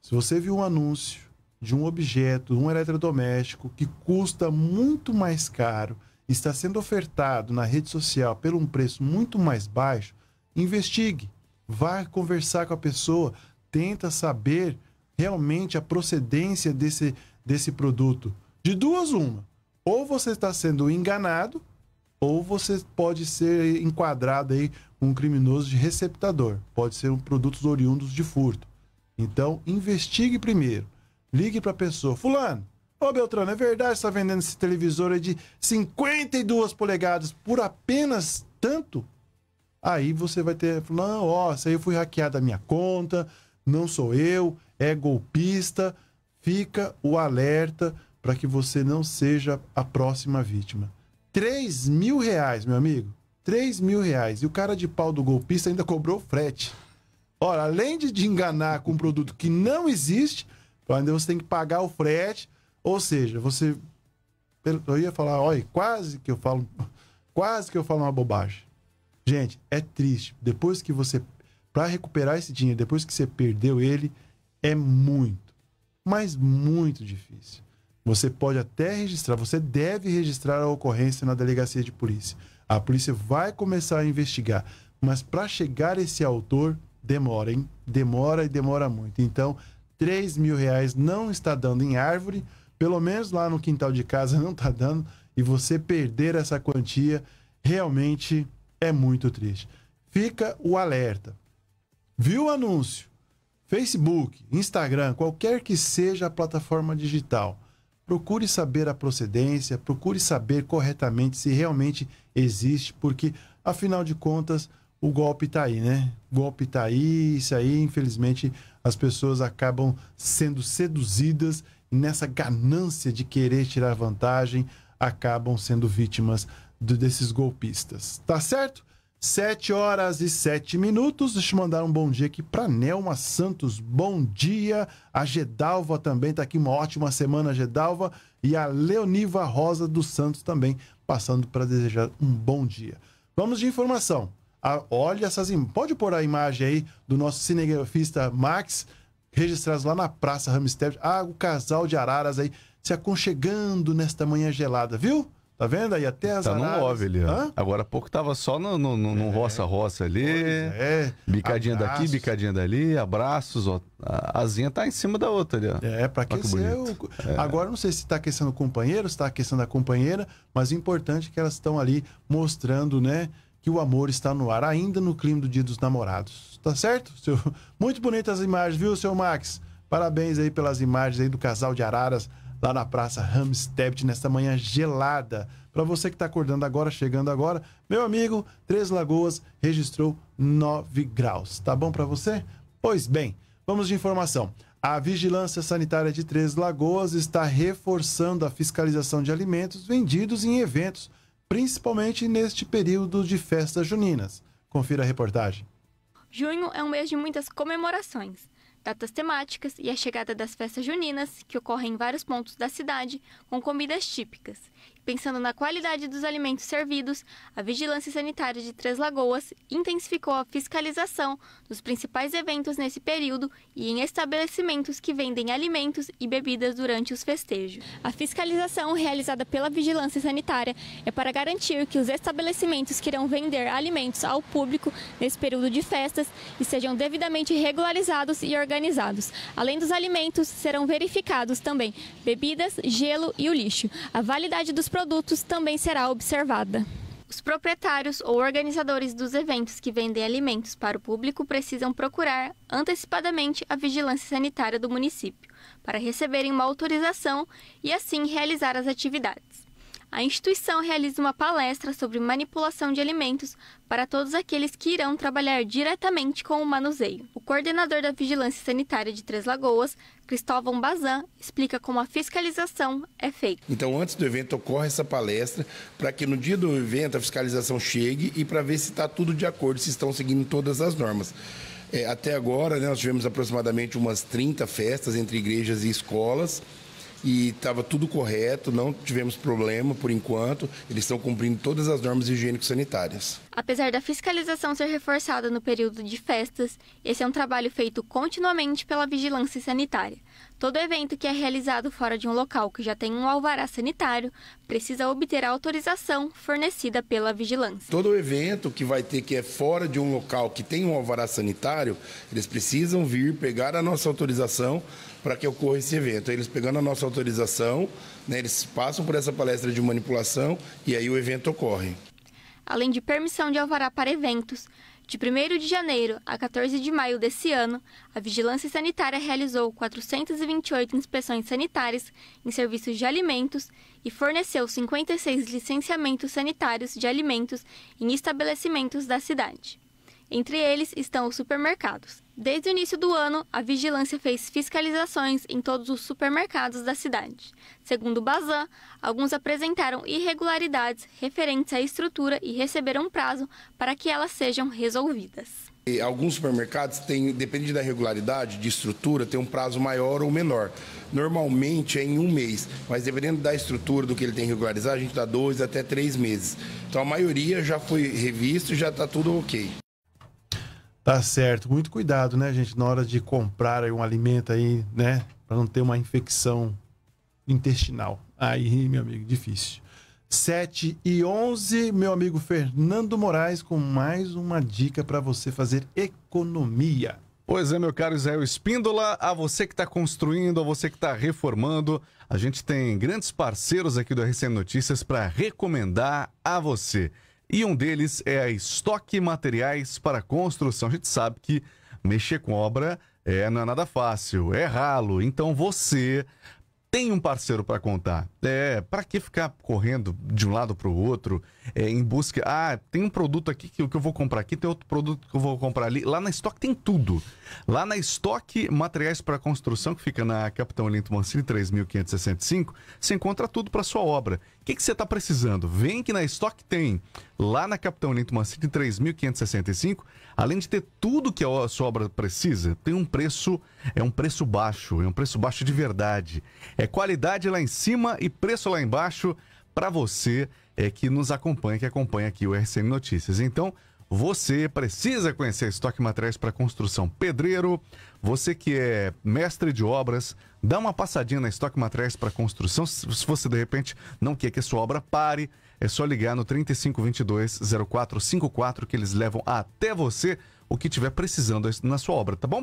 S2: Se você viu um anúncio, de um objeto, um eletrodoméstico que custa muito mais caro, está sendo ofertado na rede social por um preço muito mais baixo, investigue, vá conversar com a pessoa, tenta saber realmente a procedência desse, desse produto. De duas, uma. Ou você está sendo enganado, ou você pode ser enquadrado aí um criminoso de receptador. Pode ser um produto oriundos de furto. Então, investigue primeiro Ligue para a pessoa. Fulano, ô Beltrano, é verdade que você está vendendo esse televisor aí de 52 polegadas por apenas tanto? Aí você vai ter, não, ó, isso aí eu fui hackeado da minha conta, não sou eu, é golpista. Fica o alerta para que você não seja a próxima vítima. 3 mil reais, meu amigo. 3 mil reais. E o cara de pau do golpista ainda cobrou frete. Ora, além de te enganar com um produto que não existe, então, ainda você tem que pagar o frete, ou seja, você. Eu ia falar, olha, quase que eu falo. Quase que eu falo uma bobagem. Gente, é triste. Depois que você. Para recuperar esse dinheiro, depois que você perdeu ele, é muito. Mas muito difícil. Você pode até registrar, você deve registrar a ocorrência na delegacia de polícia. A polícia vai começar a investigar, mas para chegar esse autor demora, hein? Demora e demora muito. Então, 3 mil reais não está dando em árvore, pelo menos lá no quintal de casa não está dando, e você perder essa quantia realmente é muito triste. Fica o alerta. Viu o anúncio? Facebook, Instagram, qualquer que seja a plataforma digital. Procure saber a procedência, procure saber corretamente se realmente existe, porque afinal de contas o golpe está aí, né? O golpe está aí, isso aí, infelizmente, as pessoas acabam sendo seduzidas nessa ganância de querer tirar vantagem, acabam sendo vítimas do, desses golpistas. Tá certo? Sete horas e sete minutos. Deixa eu mandar um bom dia aqui para Nelma Santos. Bom dia. A Gedalva também está aqui. Uma ótima semana, Gedalva. E a Leoniva Rosa dos Santos também, passando para desejar um bom dia. Vamos de informação. Ah, olha essas imagens. Pode pôr a imagem aí do nosso cinegrafista Max, registrado lá na Praça Ramstead. Ah, o casal de araras aí se aconchegando nesta manhã gelada, viu? Tá vendo aí? Até as Tá araras. no móvel ali.
S6: Agora há pouco tava só no, no, no, no é. roça roça ali. É. Bicadinha abraços. daqui, bicadinha dali, abraços, ó. A asinha tá em cima da outra ali, ó. É, pra aquecer. Que o... é. Agora
S2: não sei se tá aquecendo o companheiro, se tá aquecendo a companheira, mas o importante é que elas estão ali mostrando, né? que o amor está no ar, ainda no clima do Dia dos Namorados. Tá certo? Seu... Muito bonitas as imagens, viu, seu Max? Parabéns aí pelas imagens aí do casal de Araras lá na Praça Ramstept nesta manhã gelada. Para você que está acordando agora, chegando agora, meu amigo, Três Lagoas registrou 9 graus. Tá bom para você? Pois bem, vamos de informação. A Vigilância Sanitária de Três Lagoas está reforçando a fiscalização de alimentos vendidos em eventos principalmente neste período de festas juninas. Confira a reportagem.
S4: Junho é um mês de muitas comemorações, datas temáticas e a chegada das festas juninas, que ocorrem em vários pontos da cidade, com comidas típicas pensando na qualidade dos alimentos servidos, a Vigilância Sanitária de Três Lagoas intensificou a fiscalização dos principais eventos nesse período e em estabelecimentos que vendem alimentos e bebidas durante os festejos. A fiscalização realizada pela Vigilância Sanitária é para garantir que os estabelecimentos que irão vender alimentos ao público nesse período de festas estejam devidamente regularizados e organizados. Além dos alimentos, serão verificados também bebidas, gelo e o lixo. A validade dos produtos também será observada. Os proprietários ou organizadores dos eventos que vendem alimentos para o público precisam procurar antecipadamente a vigilância sanitária do município para receberem uma autorização e assim realizar as atividades a instituição realiza uma palestra sobre manipulação de alimentos para todos aqueles que irão trabalhar diretamente com o manuseio. O coordenador da Vigilância Sanitária de Três Lagoas, Cristóvão Bazan, explica como a fiscalização é feita.
S12: Então, antes do evento, ocorre essa palestra para que no dia do evento a fiscalização chegue e para ver se está tudo de acordo, se estão seguindo todas as normas. É, até agora, né, nós tivemos aproximadamente umas 30 festas entre igrejas e escolas e estava tudo correto, não tivemos problema por enquanto. Eles estão cumprindo todas as normas higiênico-sanitárias.
S4: Apesar da fiscalização ser reforçada no período de festas, esse é um trabalho feito continuamente pela vigilância sanitária. Todo evento que é realizado fora de um local que já tem um alvará sanitário precisa obter a autorização fornecida pela vigilância.
S12: Todo evento que vai ter que é fora de um local que tem um alvará sanitário, eles precisam vir pegar a nossa autorização para que ocorra esse evento. Eles pegando a nossa autorização, né, eles passam por essa palestra de manipulação e aí o evento ocorre.
S4: Além de permissão de alvará para eventos, de 1 de janeiro a 14 de maio desse ano, a Vigilância Sanitária realizou 428 inspeções sanitárias em serviços de alimentos e forneceu 56 licenciamentos sanitários de alimentos em estabelecimentos da cidade. Entre eles estão os supermercados. Desde o início do ano, a vigilância fez fiscalizações em todos os supermercados da cidade. Segundo o Bazan, alguns apresentaram irregularidades referentes à estrutura e receberam prazo para que elas sejam resolvidas.
S12: Alguns supermercados têm, depende da regularidade de estrutura, tem um prazo maior ou menor. Normalmente é em um mês, mas dependendo da estrutura do que ele tem que regularizar, a gente dá dois até três meses. Então a maioria já foi revisto e já está tudo ok.
S2: Tá certo. Muito cuidado, né, gente, na hora de comprar um alimento aí, né, para não ter uma infecção intestinal. Aí, meu amigo, difícil. 7 e 11, meu amigo Fernando Moraes com mais uma dica para você fazer
S6: economia. Pois é, meu caro Israel Espíndola, a você que está construindo, a você que está reformando, a gente tem grandes parceiros aqui do RCM Notícias para recomendar a você. E um deles é a estoque materiais para construção. A gente sabe que mexer com obra é, não é nada fácil, é ralo. Então você tem um parceiro para contar. É, para que ficar correndo de um lado para o outro é, em busca. Ah, tem um produto aqui que, que eu vou comprar aqui, tem outro produto que eu vou comprar ali. Lá na estoque tem tudo. Lá na estoque materiais para construção, que fica na Capitão Olinto Mancini 3565, você encontra tudo para sua obra que, que você está precisando? Vem que na estoque tem, lá na Capitão Linto Mancini 3.565, além de ter tudo que a sua obra precisa, tem um preço, é um preço baixo, é um preço baixo de verdade. É qualidade lá em cima e preço lá embaixo para você é que nos acompanha, que acompanha aqui o RCN Notícias. Então, você precisa conhecer a Estoque Materiais para Construção Pedreiro, você que é mestre de obras, Dá uma passadinha na Estoque Materiais para Construção. Se você, de repente, não quer que a sua obra pare, é só ligar no 3522-0454 que eles levam até você o que tiver precisando na sua obra, tá bom?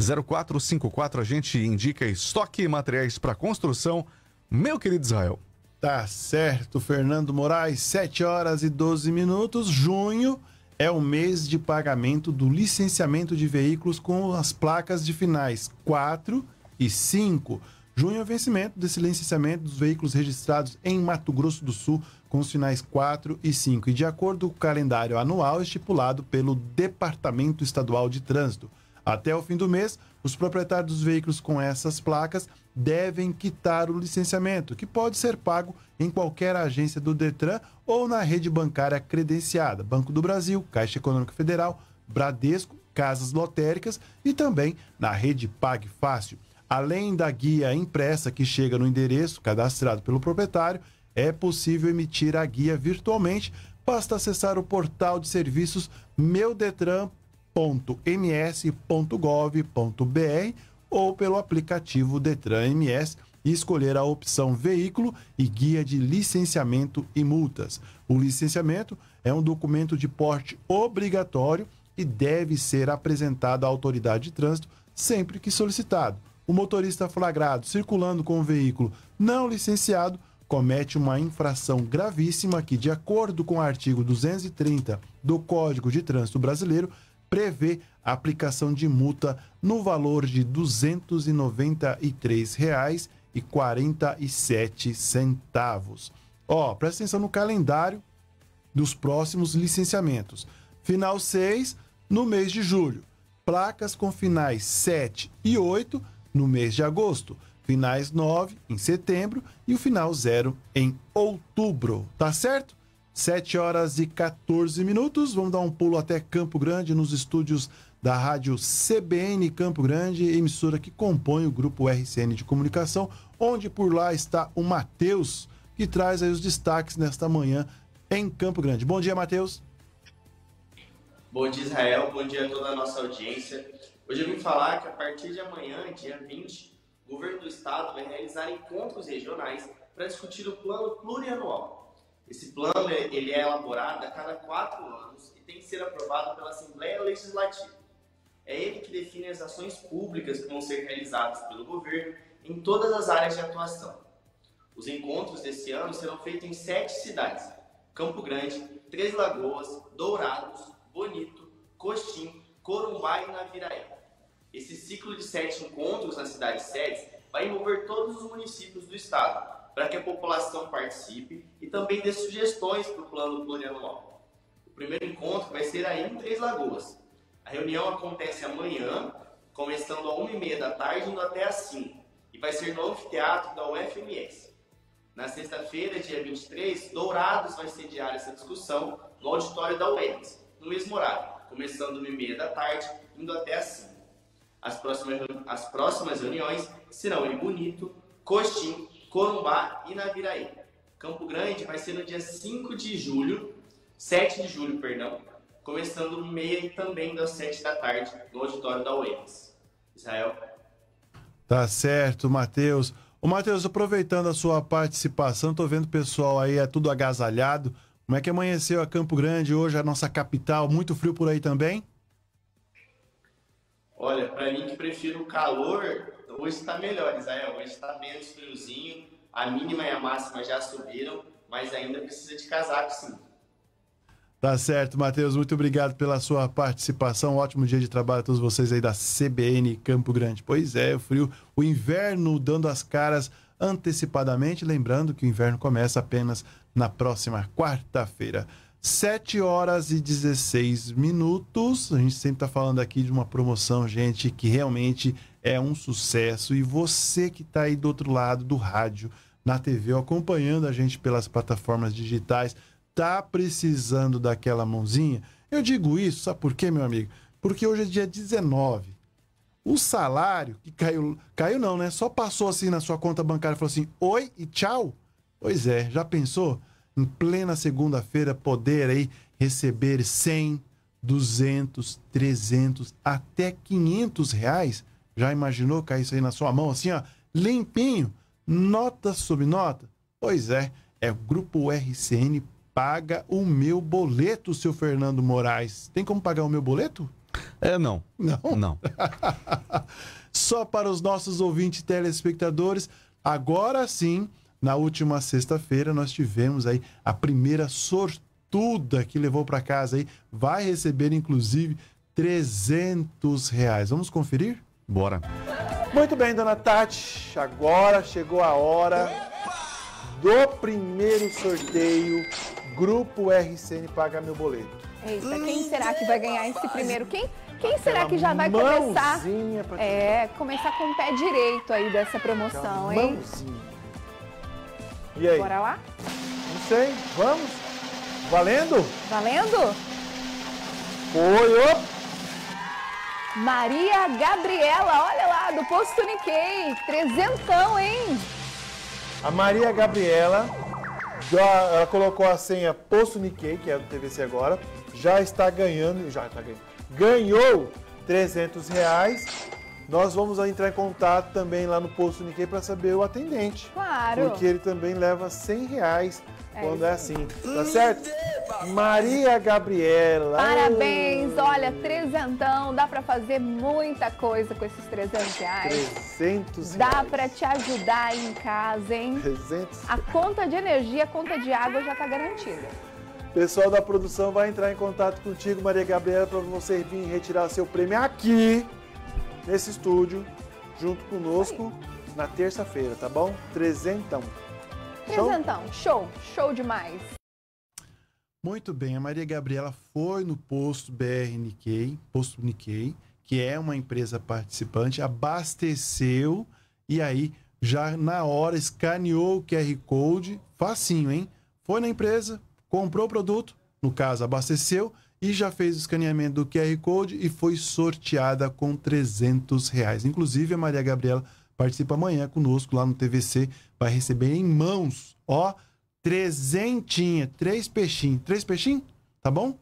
S6: 3522-0454, a gente indica estoque materiais para construção. Meu querido Israel. Tá certo, Fernando
S2: Moraes, 7 horas e 12 minutos, junho é o mês de pagamento do licenciamento de veículos com as placas de finais 4 e 5. Junho é o vencimento desse licenciamento dos veículos registrados em Mato Grosso do Sul com os finais 4 e 5, e de acordo com o calendário anual estipulado pelo Departamento Estadual de Trânsito. Até o fim do mês, os proprietários dos veículos com essas placas devem quitar o licenciamento, que pode ser pago em qualquer agência do Detran ou na rede bancária credenciada, Banco do Brasil, Caixa Econômica Federal, Bradesco, Casas Lotéricas e também na rede Pague Fácil. Além da guia impressa que chega no endereço cadastrado pelo proprietário, é possível emitir a guia virtualmente. Basta acessar o portal de serviços meudetran.com detran.ms.gov.br ou pelo aplicativo Detran MS e escolher a opção Veículo e Guia de Licenciamento e Multas. O licenciamento é um documento de porte obrigatório e deve ser apresentado à autoridade de trânsito sempre que solicitado. O motorista flagrado circulando com o veículo não licenciado comete uma infração gravíssima que, de acordo com o artigo 230 do Código de Trânsito Brasileiro, prevê a aplicação de multa no valor de R$ 293,47. Ó, presta atenção no calendário dos próximos licenciamentos. Final 6, no mês de julho. Placas com finais 7 e 8 no mês de agosto. Finais 9 em setembro e o final 0 em outubro. Tá certo? 7 horas e 14 minutos. Vamos dar um pulo até Campo Grande, nos estúdios da rádio CBN Campo Grande, emissora que compõe o grupo RCN de Comunicação, onde por lá está o Matheus, que traz aí os destaques nesta manhã em Campo Grande. Bom dia, Matheus.
S13: Bom dia, Israel. Bom dia a toda a nossa audiência. Hoje eu vim falar que a partir de amanhã, dia 20, o governo do estado vai realizar encontros regionais para discutir o plano plurianual esse plano ele é elaborado a cada quatro anos e tem que ser aprovado pela Assembleia Legislativa. É ele que define as ações públicas que vão ser realizadas pelo governo em todas as áreas de atuação. Os encontros desse ano serão feitos em sete cidades: Campo Grande, Três Lagoas, Dourados, Bonito, Coxim, Corumbá e Naviraí. Esse ciclo de sete encontros nas cidades sedes vai envolver todos os municípios do estado, para que a população participe e também dê sugestões para o plano plurianual. O primeiro encontro vai ser aí em Três Lagoas. A reunião acontece amanhã, começando às 1h30 da tarde indo até às 5 e vai ser no anfiteatro da UFMS. Na sexta-feira, dia 23, Dourados vai sediar essa discussão no auditório da UEMS, no mesmo horário, começando 1h30 da tarde indo até às 5 as próximas, as próximas reuniões serão em Bonito, Coxim Corumbá e Naviraí. Campo Grande vai ser no dia 5 de julho, 7 de julho, perdão, começando no e também das 7 da tarde, no auditório da UEMS. Israel.
S2: Tá certo, Matheus. Ô, Matheus, aproveitando a sua participação, tô vendo o pessoal aí, é tudo agasalhado. Como é que amanheceu a Campo Grande hoje, a nossa capital? Muito frio por aí também?
S13: Olha, para mim que prefiro o calor, Hoje está melhor, Israel. Né? Hoje está menos friozinho. A mínima e a máxima já subiram, mas ainda precisa de casaco, sim.
S2: Tá certo, Matheus. Muito obrigado pela sua participação. Um ótimo dia de trabalho a todos vocês aí da CBN Campo Grande. Pois é, o frio, o inverno dando as caras antecipadamente. Lembrando que o inverno começa apenas na próxima quarta-feira. 7 horas e 16 minutos. A gente sempre está falando aqui de uma promoção, gente, que realmente é um sucesso. E você que está aí do outro lado do rádio, na TV, acompanhando a gente pelas plataformas digitais, tá precisando daquela mãozinha? Eu digo isso, sabe por quê, meu amigo? Porque hoje é dia 19. O salário que caiu. Caiu não, né? Só passou assim na sua conta bancária e falou assim: oi e tchau. Pois é, já pensou? em plena segunda-feira, poder aí receber 100, 200, 300, até 500 reais. Já imaginou cair isso aí na sua mão, assim, ó, limpinho, nota sobre nota? Pois é, é o Grupo RCN paga o meu boleto, seu Fernando Moraes. Tem como pagar o meu boleto? É, não. Não? Não. Só para os nossos ouvintes telespectadores, agora sim na última sexta-feira nós tivemos aí a primeira sortuda que levou para casa aí, vai receber inclusive 300 reais. Vamos conferir? Bora. Muito bem, dona Tati, agora chegou a hora do primeiro sorteio Grupo RCN Paga Meu Boleto.
S11: Eita, é é quem será que vai ganhar esse primeiro? Quem, quem será que já vai começar? É, começar com o pé direito aí dessa promoção, hein?
S6: E aí? Bora lá? Não sei,
S5: vamos? Valendo?
S11: Valendo?
S5: Foi, ô!
S11: Maria Gabriela, olha lá, do Posto Nikkei, trezentão, hein?
S2: A Maria Gabriela, já, ela colocou a senha Posto Nikkei, que é do TVC agora, já está ganhando, já está ganhando, ganhou 300 reais nós vamos entrar em contato também lá no posto Nikkei para saber o atendente.
S11: Claro. Porque ele
S2: também leva 100 reais é quando é assim. Tá certo? Maria Gabriela.
S11: Parabéns. Oh. Olha, trezentão. Dá para fazer muita coisa com esses 300 reais. 300 reais. Dá para te ajudar em casa, hein? 300. A conta de energia, a conta de água já tá garantida
S2: pessoal da produção vai entrar em contato contigo, Maria Gabriela, para você vir retirar seu prêmio aqui nesse estúdio, junto conosco, Aí. na terça-feira, tá bom? Trezentão. Trezentão,
S11: show, show demais.
S2: Muito bem, a Maria Gabriela foi no posto BRNK, posto Nikkei, que é uma empresa participante, abasteceu e aí já na hora escaneou o QR Code, facinho, hein? Foi na empresa, comprou o produto, no caso abasteceu, e já fez o escaneamento do QR Code e foi sorteada com 300 reais. Inclusive, a Maria Gabriela participa amanhã conosco lá no TVC, vai receber em mãos, ó, trezentinha, três peixinhos. Três peixinhos? Tá bom?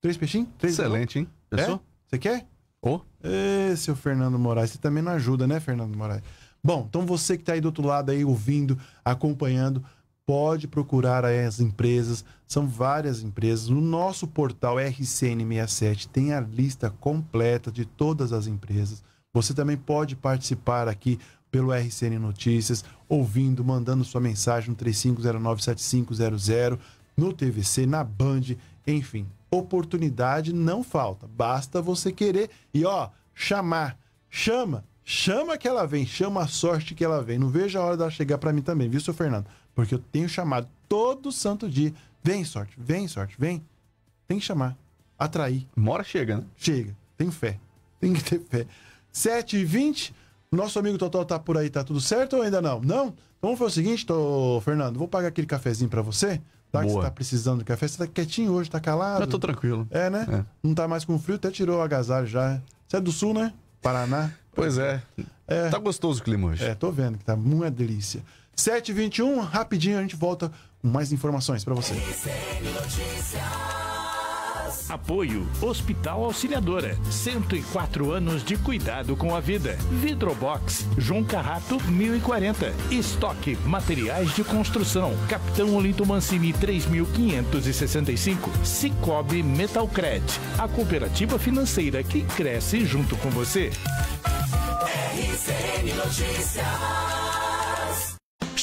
S2: Três peixinhos? Três Excelente, hein? É? Você é? quer? Ô. Oh. Ê, seu Fernando Moraes, você também não ajuda, né, Fernando Moraes? Bom, então você que está aí do outro lado aí ouvindo, acompanhando, pode procurar as empresas, são várias empresas. No nosso portal RCN67 tem a lista completa de todas as empresas. Você também pode participar aqui pelo RCN Notícias, ouvindo, mandando sua mensagem no 35097500, no TVC, na Band, enfim. Oportunidade não falta, basta você querer e ó, chamar. Chama, chama que ela vem, chama a sorte que ela vem. Não veja a hora dela chegar para mim também, viu, seu Fernando? Porque eu tenho chamado todo santo dia. Vem sorte, vem sorte, vem. Tem que chamar. Atrair. Mora chega, né? Chega. Tenho fé. Tem que ter fé. 7 e 20 Nosso amigo Totó tá por aí, tá tudo certo ou ainda não? Não? Então vamos fazer o seguinte, tô, Fernando, vou pagar aquele cafezinho para você. Tá? Boa. Que você tá precisando de café. Você tá quietinho hoje, tá calado? Eu tô tranquilo. É, né? É. Não tá mais com frio, até tirou o agasalho já. Você é do sul, né? Paraná. Pois é. é. Tá
S6: gostoso o clima hoje. É, tô
S2: vendo que tá uma é delícia. 7h21, rapidinho a gente volta com mais informações para você. Apoio
S1: Hospital
S2: Auxiliadora.
S5: 104 anos de cuidado com a vida. Vidrobox João Carrato 1040. Estoque Materiais de Construção. Capitão Olinto Mancini 3565. Cicobi Metalcred. A cooperativa financeira
S9: que cresce junto com você.
S1: RCN Notícias.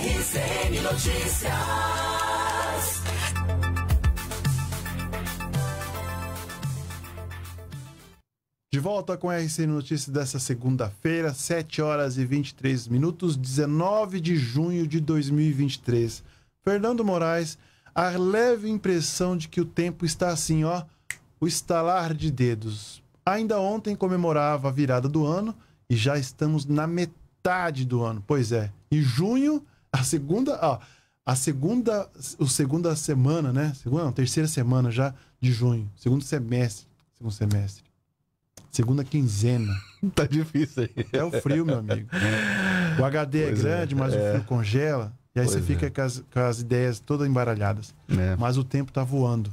S1: RCN Notícias.
S2: De volta com a RCN Notícias dessa segunda-feira, 7 horas e 23 minutos, 19 de junho de 2023. Fernando Moraes, a leve impressão de que o tempo está assim, ó, o estalar de dedos. Ainda ontem comemorava a virada do ano e já estamos na metade metade do ano. Pois é. E junho, a segunda, ó, a segunda, o segunda semana, né? Segunda, não, terceira semana já de junho, segundo semestre, segundo semestre. Segunda quinzena.
S6: tá difícil aí. É o frio, meu amigo. O HD é pois é grande, é. mas é. o frio
S2: congela. E aí pois você fica é. com, as, com, as, ideias todas embaralhadas. É. Mas o tempo tá voando.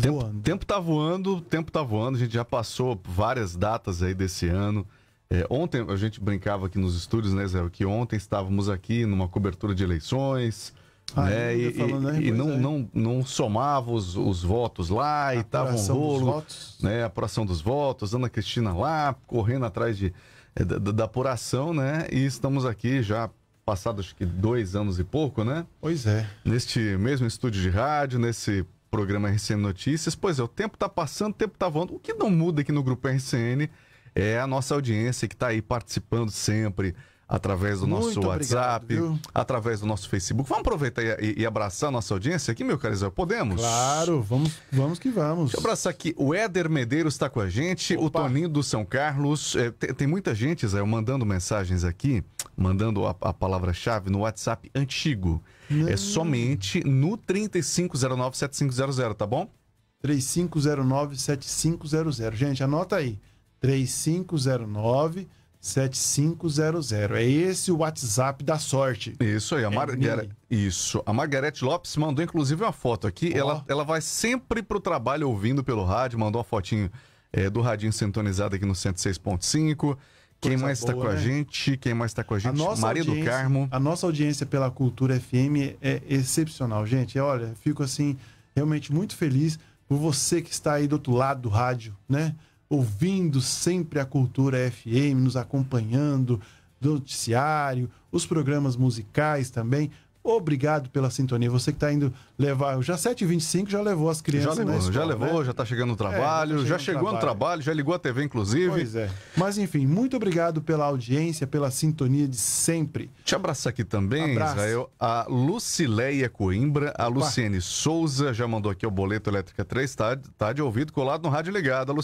S2: Tempo, voando.
S6: tempo tá voando, o tempo tá voando. A gente já passou várias datas aí desse ano. É, ontem a gente brincava aqui nos estúdios, né, Zé? Que ontem estávamos aqui numa cobertura de eleições. Ah, né, e, falando, né, e, e não, é. não, não somava os, os votos lá, a e tava um rolo. Né, a apuração dos votos, Ana Cristina lá, correndo atrás de, é, da, da apuração, né? E estamos aqui já passados acho que dois anos e pouco, né? Pois é. Neste mesmo estúdio de rádio, nesse programa RCN Notícias. Pois é, o tempo está passando, o tempo está voando. O que não muda aqui no Grupo RCN é a nossa audiência que está aí participando sempre através do nosso WhatsApp, através do nosso Facebook. Vamos aproveitar e, e, abraçar a nossa audiência aqui, meu carizão. Podemos? Claro, vamos, vamos que vamos. Deixa eu abraçar aqui. O Éder Medeiros está com a gente, Opa. o Toninho do São Carlos. É, tem, tem, muita gente, Zé, mandando mensagens aqui, mandando a, a palavra-chave no WhatsApp antigo. É Não. É somente no 3509-7500, tá bom? 3509-7500.
S2: Gente, anota aí. 3509 7500.
S6: É esse o WhatsApp da sorte. Isso aí, a é Isso. A Margarete Lopes mandou inclusive uma foto aqui. Oh. Ela, ela vai sempre pro trabalho ouvindo pelo rádio, mandou uma fotinho é, do radinho sintonizado aqui no 106.5. Quem mais está com né? a gente? Quem mais está com a gente? A nossa Maria do Carmo.
S2: A nossa audiência pela Cultura FM é excepcional, gente. É, olha, fico assim realmente muito feliz por você que está aí do outro lado do rádio, né? ouvindo sempre a Cultura FM, nos acompanhando, do noticiário, os programas musicais também. Obrigado pela sintonia. Você que está indo levar. Já 7h25 já levou as crianças. Já né? levou, escola, já, levou né? já
S6: está chegando no trabalho, é, já, tá já, chegou no trabalho. no trabalho. já ligou a TV, inclusive. Pois é. Mas enfim,
S2: muito obrigado pela audiência, pela sintonia de sempre.
S6: Te abraço aqui também, abraço. Israel. A Lucileia Coimbra, a Luciene Uá. Souza já mandou aqui o boleto elétrica 3, tá, tá de ouvido, colado no rádio ligado. A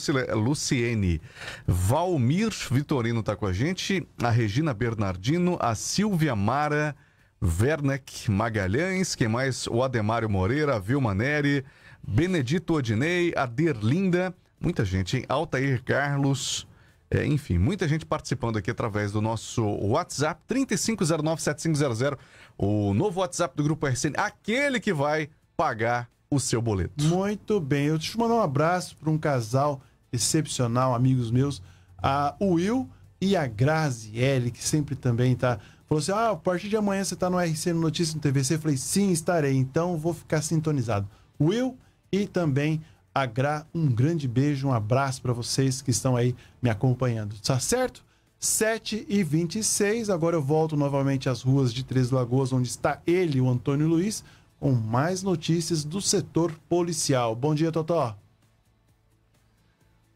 S6: Luciene. Valmir Vitorino está com a gente, a Regina Bernardino, a Silvia Mara. Werneck Magalhães, quem mais? O Ademário Moreira, Vilma Neri, Benedito Odinei, a Derlinda, muita gente, hein? Altair Carlos, é, enfim, muita gente participando aqui através do nosso WhatsApp 35097500, o novo WhatsApp do Grupo RCN, aquele que vai pagar o seu boleto.
S2: Muito bem, eu te mandar um abraço para um casal excepcional, amigos meus, a Will e a Graziele, que sempre também está Falou assim: ah, a partir de amanhã você está no RC no Notícias no TVC. Eu falei: sim, estarei. Então vou ficar sintonizado. Will e também a Gra, um grande beijo, um abraço para vocês que estão aí me acompanhando. Tá certo? 7 h 26 agora eu volto novamente às ruas de Três Lagoas, onde está ele, o Antônio Luiz, com mais notícias do setor policial. Bom dia, Totó.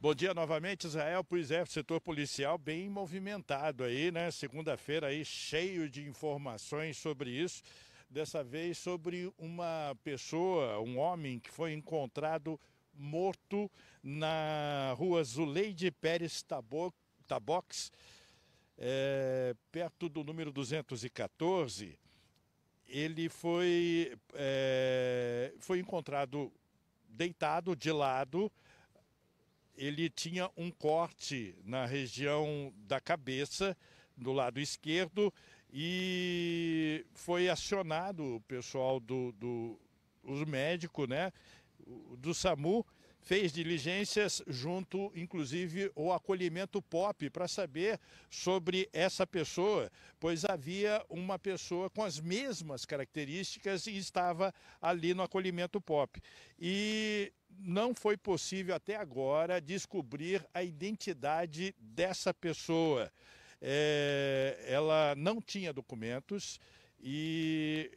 S5: Bom dia novamente, Israel. Pois é, setor policial bem movimentado aí, né? Segunda-feira aí cheio de informações sobre isso. Dessa vez sobre uma pessoa, um homem que foi encontrado morto na rua Zuleide Pérez Tabo Tabox, é, perto do número 214. Ele foi, é, foi encontrado deitado de lado ele tinha um corte na região da cabeça, do lado esquerdo, e foi acionado o pessoal do, do os médicos, né, do SAMU, fez diligências junto, inclusive, o acolhimento pop para saber sobre essa pessoa, pois havia uma pessoa com as mesmas características e estava ali no acolhimento pop. E não foi possível até agora descobrir a identidade dessa pessoa. É, ela não tinha documentos e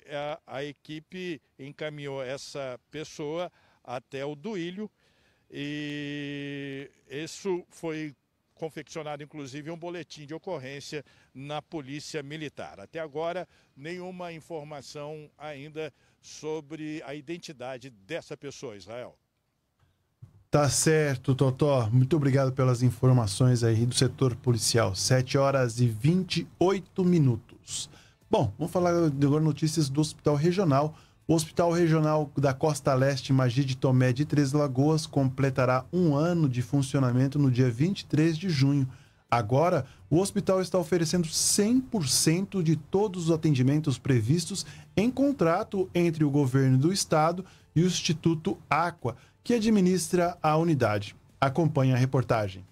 S5: a, a, equipe encaminhou essa pessoa até o Duílio e isso foi confeccionado inclusive um boletim de ocorrência na Polícia Militar. Até agora, nenhuma informação ainda sobre a identidade dessa pessoa, Israel.
S2: Tá certo, Totó. Muito obrigado pelas informações aí do setor policial. 7 horas e 28 minutos. Bom, vamos falar agora notícias do Hospital Regional. O Hospital Regional da Costa Leste, Magi de Tomé de Três Lagoas, completará um ano de funcionamento no dia 23 de junho. Agora, o hospital está oferecendo 100% de todos os atendimentos previstos em contrato entre o governo do estado e o Instituto Aqua que administra a unidade. Acompanhe a reportagem.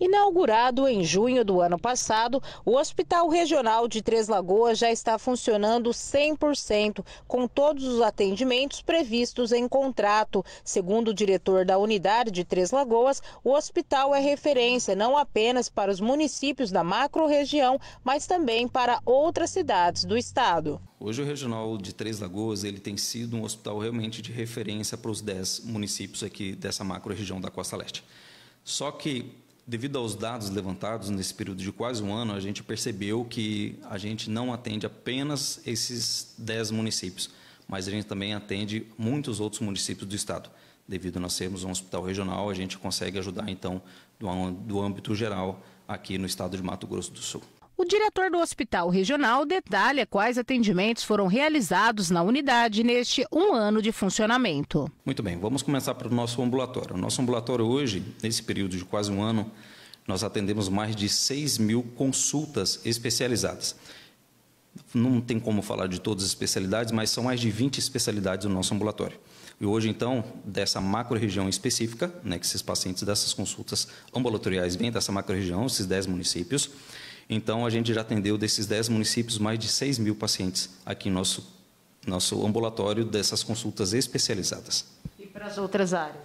S3: Inaugurado em junho do ano passado, o Hospital Regional de Três Lagoas já está funcionando 100%, com todos os atendimentos previstos em contrato. Segundo o diretor da unidade de Três Lagoas, o hospital é referência não apenas para os municípios da macro-região, mas também para outras cidades do estado.
S14: Hoje o Regional de Três Lagoas ele tem sido um hospital realmente de referência para os 10 municípios aqui dessa macro-região da Costa Leste. Só que devido aos dados levantados nesse período de quase um ano, a gente percebeu que a gente não atende apenas esses 10 municípios, mas a gente também atende muitos outros municípios do estado. Devido a nós sermos um hospital regional, a gente consegue ajudar, então, do, do âmbito geral aqui no estado de Mato Grosso do Sul.
S3: O diretor do Hospital Regional detalha quais atendimentos foram realizados na unidade neste um ano de funcionamento.
S14: Muito bem, vamos começar pelo nosso ambulatório. O nosso ambulatório hoje, nesse período de quase um ano, nós atendemos mais de 6 mil consultas especializadas. Não tem como falar de todas as especialidades, mas são mais de 20 especialidades no nosso ambulatório. E hoje, então, dessa macro-região específica, né, que esses pacientes dessas consultas ambulatoriais vêm dessa macro-região, esses 10 municípios, então, a gente já atendeu desses 10 municípios mais de 6 mil pacientes aqui em nosso, nosso ambulatório dessas consultas especializadas.
S3: E para as outras áreas?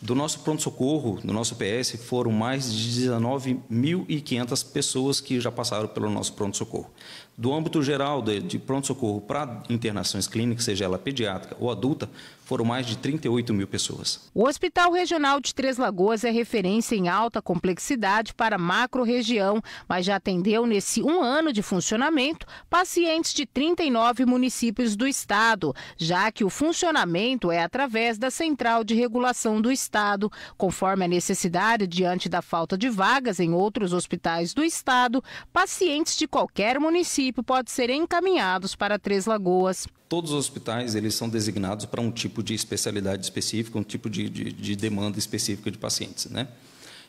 S14: Do nosso pronto-socorro, do nosso PS, foram mais de 19.500 pessoas que já passaram pelo nosso pronto-socorro. Do âmbito geral de, de pronto-socorro para internações clínicas, seja ela pediátrica ou adulta, foram mais de 38 mil pessoas.
S3: O Hospital Regional de Três Lagoas é referência em alta complexidade para a macro-região, mas já atendeu nesse um ano de funcionamento pacientes de 39 municípios do estado, já que o funcionamento é através da Central de Regulação do Estado. Conforme a necessidade diante da falta de vagas em outros hospitais do estado, pacientes de qualquer município podem ser encaminhados para Três Lagoas.
S14: Todos os hospitais eles são designados para um tipo de especialidade específica, um tipo de, de, de demanda específica de pacientes. Né?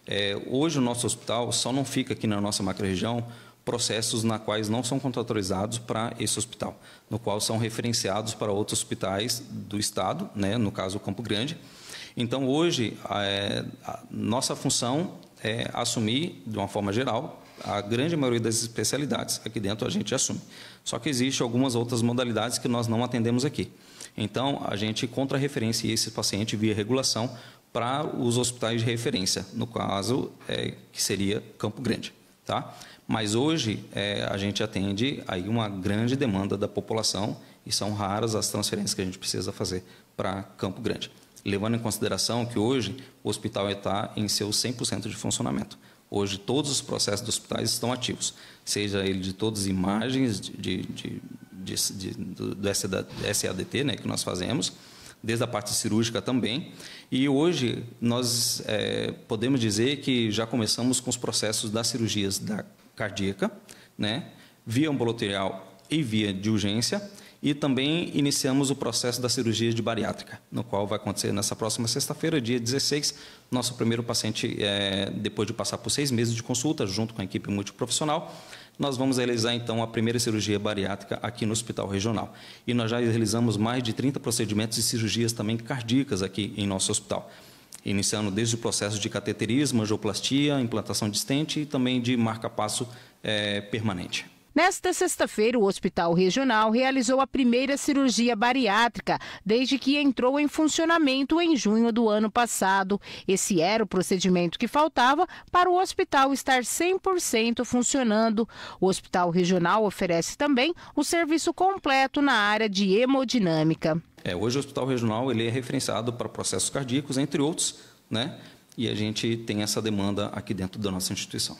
S14: É, hoje, o nosso hospital só não fica aqui na nossa macro-região processos na quais não são contratualizados para esse hospital, no qual são referenciados para outros hospitais do Estado, né, no caso, o Campo Grande. Então, hoje, a, é, a nossa função é assumir, de uma forma geral, a grande maioria das especialidades aqui dentro a gente assume. Só que existe algumas outras modalidades que nós não atendemos aqui. Então, a gente contra contra-referencia esse paciente via regulação para os hospitais de referência, no caso, é, que seria Campo Grande. Tá? Mas hoje é, a gente atende aí uma grande demanda da população e são raras as transferências que a gente precisa fazer para Campo Grande, levando em consideração que hoje o hospital está em seu 100% de funcionamento. Hoje, todos os processos dos hospitais estão ativos, seja ele de todas as imagens de, de, de, de do SADT né, que nós fazemos, desde a parte cirúrgica também. E hoje nós é, podemos dizer que já começamos com os processos das cirurgias da cardíaca, né, via ambulatorial e via de urgência, e também iniciamos o processo da cirurgia de bariátrica, no qual vai acontecer nessa próxima sexta-feira, dia 16, nosso primeiro paciente, é, depois de passar por seis meses de consulta, junto com a equipe multiprofissional, nós vamos realizar então a primeira cirurgia bariátrica aqui no Hospital Regional. E nós já realizamos mais de 30 procedimentos e cirurgias também cardíacas aqui em nosso hospital iniciando desde o processo de cateterismo, angioplastia, implantação de e também de marca-passo é, permanente.
S3: Nesta sexta-feira, o Hospital Regional realizou a primeira cirurgia bariátrica desde que entrou em funcionamento em junho do ano passado. Esse era o procedimento que faltava para o hospital estar 100% funcionando. O Hospital Regional oferece também o serviço completo na área de hemodinâmica.
S14: É, hoje o Hospital Regional ele é referenciado para processos cardíacos, entre outros, né? E a gente tem essa demanda aqui dentro da nossa instituição.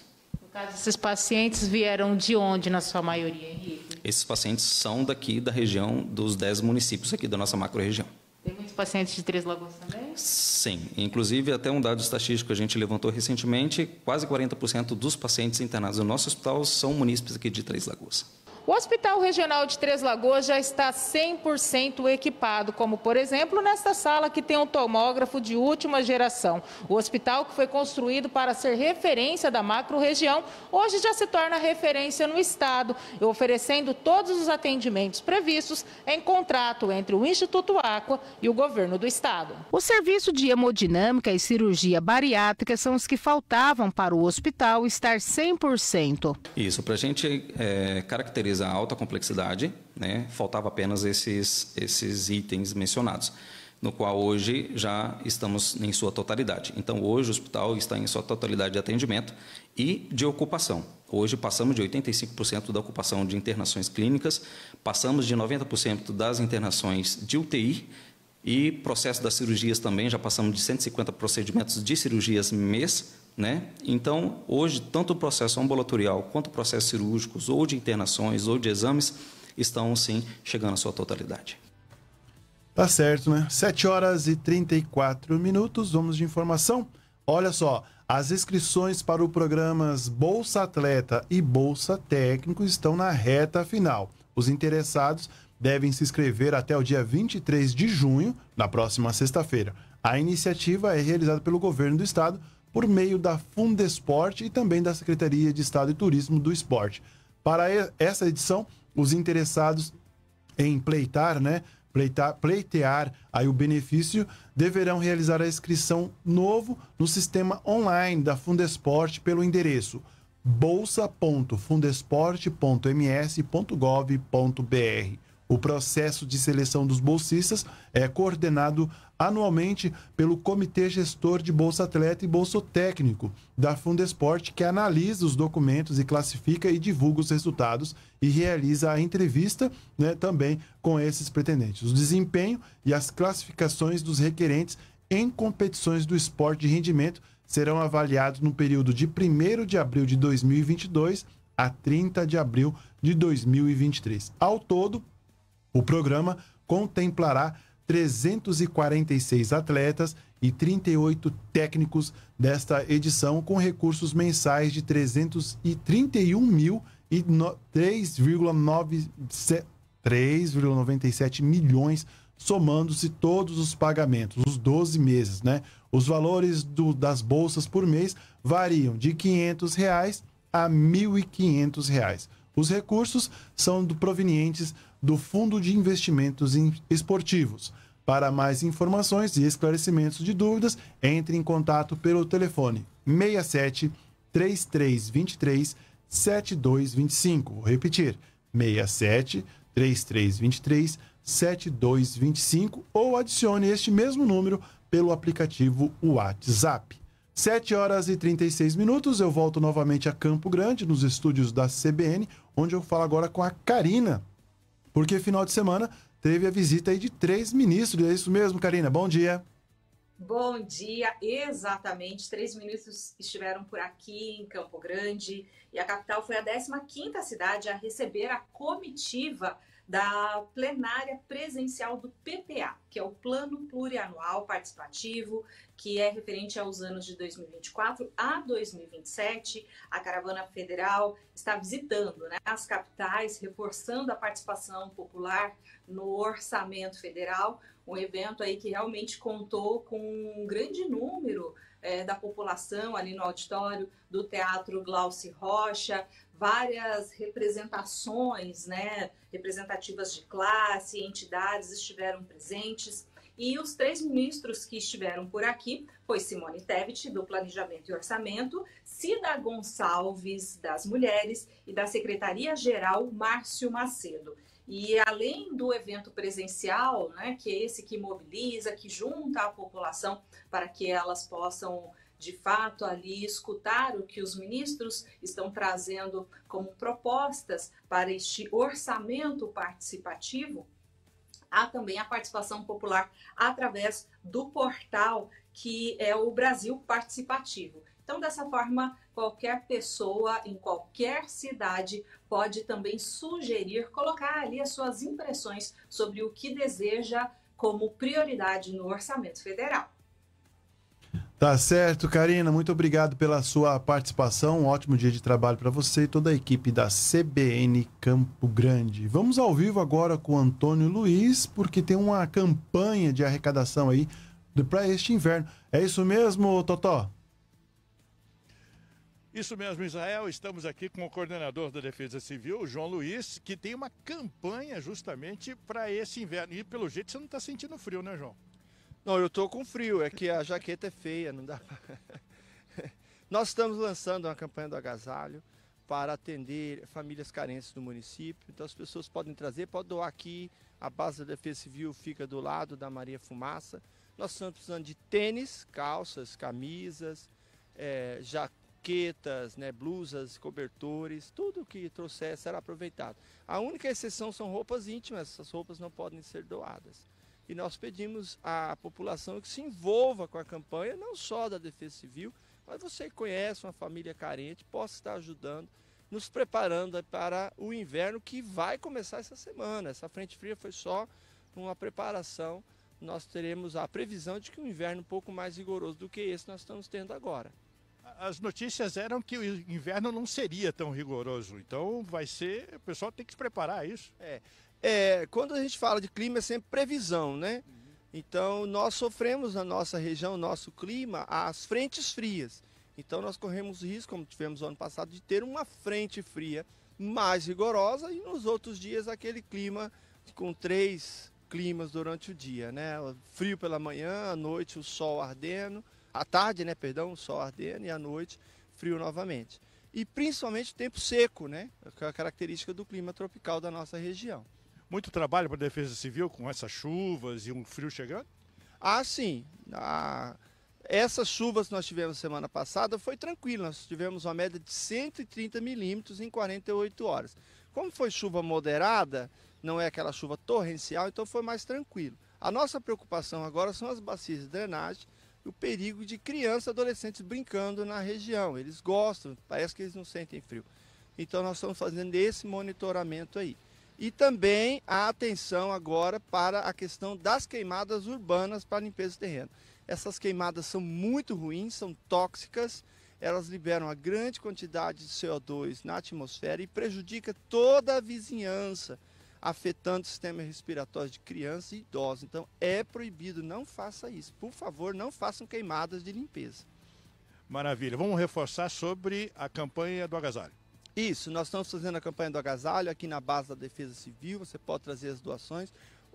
S3: Esses pacientes vieram de onde, na sua maioria, Henrique?
S14: Esses pacientes são daqui da região dos 10 municípios aqui da nossa macro-região.
S3: Tem muitos pacientes de Três Lagoas também?
S14: Sim. Inclusive, até um dado estatístico que a gente levantou recentemente, quase 40% dos pacientes internados no nosso hospital são munícipes aqui de Três Lagoas.
S3: O Hospital Regional de Três Lagoas já está 100% equipado, como por exemplo nesta sala que tem um tomógrafo de última geração. O hospital que foi construído para ser referência da macro-região, hoje já se torna referência no estado, oferecendo todos os atendimentos previstos em contrato entre o Instituto Aqua e o governo do estado. O serviço de hemodinâmica e cirurgia bariátrica são os que faltavam para o hospital estar 100%.
S14: Isso, para a gente é, caracteriza utiliza alta complexidade, né, faltava apenas esses, esses itens mencionados, no qual hoje já estamos em sua totalidade. Então, hoje o hospital está em sua totalidade de atendimento e de ocupação. Hoje passamos de 85% da ocupação de internações clínicas, passamos de 90% das internações de UTI e processo das cirurgias também, já passamos de 150 procedimentos de cirurgias mês né? Então, hoje, tanto o processo ambulatorial quanto o processo cirúrgico, ou de internações, ou de exames, estão sim chegando à sua totalidade.
S2: Tá certo, né? 7 horas e 34 minutos, vamos de informação. Olha só, as inscrições para os programas Bolsa Atleta e Bolsa Técnico estão na reta final. Os interessados devem se inscrever até o dia 23 de junho, na próxima sexta-feira. A iniciativa é realizada pelo governo do estado por meio da Fundesporte e também da Secretaria de Estado e Turismo do Esporte. Para essa edição, os interessados em pleitar, né, pleitar, pleitear aí o benefício, deverão realizar a inscrição novo no sistema online da Fundesporte pelo endereço bolsa.fundesporte.ms.gov.br. O processo de seleção dos bolsistas é coordenado anualmente pelo Comitê Gestor de Bolsa Atleta e Bolso Técnico da Fundesporte, que analisa os documentos e classifica e divulga os resultados e realiza a entrevista né, também com esses pretendentes. O desempenho e as classificações dos requerentes em competições do esporte de rendimento serão avaliados no período de 1 de abril de 2022 a 30 de abril de 2023. Ao todo, o programa contemplará 346 atletas e 38 técnicos desta edição, com recursos mensais de 331 mil e 3,97 milhões, somando-se todos os pagamentos, os 12 meses, né? Os valores do, das bolsas por mês variam de R$ 500 reais a R$ 1.500. Reais. Os recursos são provenientes do Fundo de Investimentos Esportivos. Para mais informações e esclarecimentos de dúvidas, entre em contato pelo telefone 67 3323 7225. Vou repetir: 67 3323 7225 ou adicione este mesmo número pelo aplicativo WhatsApp. 7 horas e 36 minutos, eu volto novamente a Campo Grande, nos estúdios da CBN, onde eu falo agora com a Karina porque final de semana teve a visita aí de três ministros. É isso mesmo, Karina? Bom dia.
S15: Bom dia, exatamente. Três ministros estiveram por aqui em Campo Grande e a capital foi a 15 cidade a receber a comitiva da plenária presencial do PPA, que é o Plano Plurianual Participativo, que é referente aos anos de 2024 a 2027. A caravana federal está visitando né, as capitais, reforçando a participação popular no orçamento federal. Um evento aí que realmente contou com um grande número eh, da população ali no auditório do Teatro Glauci Rocha, várias representações, né, representativas de classe, entidades estiveram presentes. E os três ministros que estiveram por aqui foi Simone Tebet, do Planejamento e Orçamento, Cida Gonçalves, das Mulheres, e da Secretaria-Geral, Márcio Macedo. E além do evento presencial, né, que é esse que mobiliza, que junta a população para que elas possam de fato ali escutar o que os ministros estão trazendo como propostas para este orçamento participativo, há também a participação popular através do portal que é o Brasil Participativo. Então, dessa forma, qualquer pessoa em qualquer cidade pode também sugerir, colocar ali as suas impressões sobre o que deseja como prioridade no orçamento federal.
S2: Tá certo, Karina. Muito obrigado pela sua participação. Um ótimo dia de trabalho para você e toda a equipe da CBN Campo Grande. Vamos ao vivo agora com o Antônio Luiz, porque tem uma campanha de arrecadação aí para este inverno. É isso mesmo, Totó?
S5: Isso mesmo, Israel. Estamos aqui com o coordenador da Defesa Civil, João Luiz, que tem uma campanha justamente para esse inverno. E pelo jeito
S16: você não está sentindo frio, né, João? Não, eu tô com frio, é que a jaqueta é feia, não dá. Nós estamos lançando uma campanha do agasalho para atender famílias carentes do município. Então as pessoas podem trazer, pode doar aqui. A base da Defesa Civil fica do lado da Maria Fumaça. Nós estamos precisando de tênis, calças, camisas, é, jaquetas, né, blusas, cobertores, tudo que trouxer será aproveitado. A única exceção são roupas íntimas, essas roupas não podem ser doadas. E nós pedimos à população que se envolva com a campanha, não só da Defesa Civil, mas você conhece uma família carente, possa estar ajudando, nos preparando para o inverno que vai começar essa semana. Essa frente fria foi só uma preparação. Nós teremos a previsão de que um inverno um pouco mais rigoroso do que esse nós estamos tendo agora.
S5: As notícias eram que o inverno não seria tão rigoroso, então
S16: vai ser. O pessoal tem que se preparar a isso. É. É, quando a gente fala de clima é sempre previsão, né? Então nós sofremos na nossa região, nosso clima, as frentes frias. Então nós corremos risco, como tivemos ano passado, de ter uma frente fria mais rigorosa e nos outros dias aquele clima com três climas durante o dia, né? Frio pela manhã, à noite o sol ardendo, à tarde, né, perdão, o sol ardendo e à noite frio novamente. E principalmente o tempo seco, né? É a característica do clima tropical da nossa região muito trabalho para a Defesa Civil com essas chuvas e um frio chegando? Ah, sim. Ah, essas chuvas que nós tivemos semana passada foi tranquilo, nós tivemos uma média de 130 milímetros em 48 horas. Como foi chuva moderada, não é aquela chuva torrencial, então foi mais tranquilo. A nossa preocupação agora são as bacias de drenagem e o perigo de crianças e adolescentes brincando na região. Eles gostam, parece que eles não sentem frio. Então nós estamos fazendo esse monitoramento aí. E também a atenção agora para a questão das queimadas urbanas para limpeza do terreno. Essas queimadas são muito ruins, são tóxicas, elas liberam a grande quantidade de CO2 na atmosfera e prejudica toda a vizinhança, afetando o sistema respiratório de crianças e idosos. Então é proibido, não faça isso. Por favor, não façam queimadas de limpeza. Maravilha. Vamos reforçar sobre a campanha do agasalho. Isso, nós estamos fazendo a campanha do agasalho aqui na base da Defesa Civil. Você pode trazer as doações.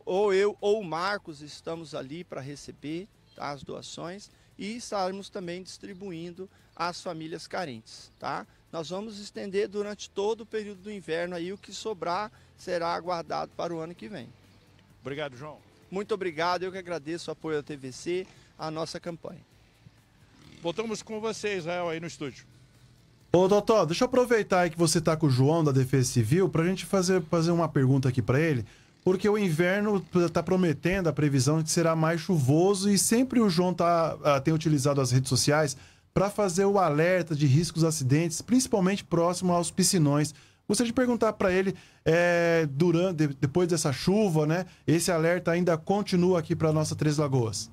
S16: Ou eu ou o Marcos estamos ali para receber tá, as doações e estarmos também distribuindo às famílias carentes. Tá? Nós vamos estender durante todo o período do inverno aí o que sobrar será aguardado para o ano que vem. Obrigado, João. Muito obrigado, eu que agradeço o apoio da TVC, à nossa campanha. Voltamos com você, Israel, aí no estúdio.
S2: Ô, doutor, deixa eu aproveitar aí que você tá com o João da Defesa Civil pra gente fazer, fazer uma pergunta aqui para ele. Porque o inverno está prometendo a previsão é que será mais chuvoso e sempre o João tá, ah, tem utilizado as redes sociais para fazer o alerta de riscos acidentes, principalmente próximo aos piscinões. Gostaria de perguntar para ele, é, durante, depois dessa chuva, né? Esse alerta ainda continua aqui para nossa Três Lagoas.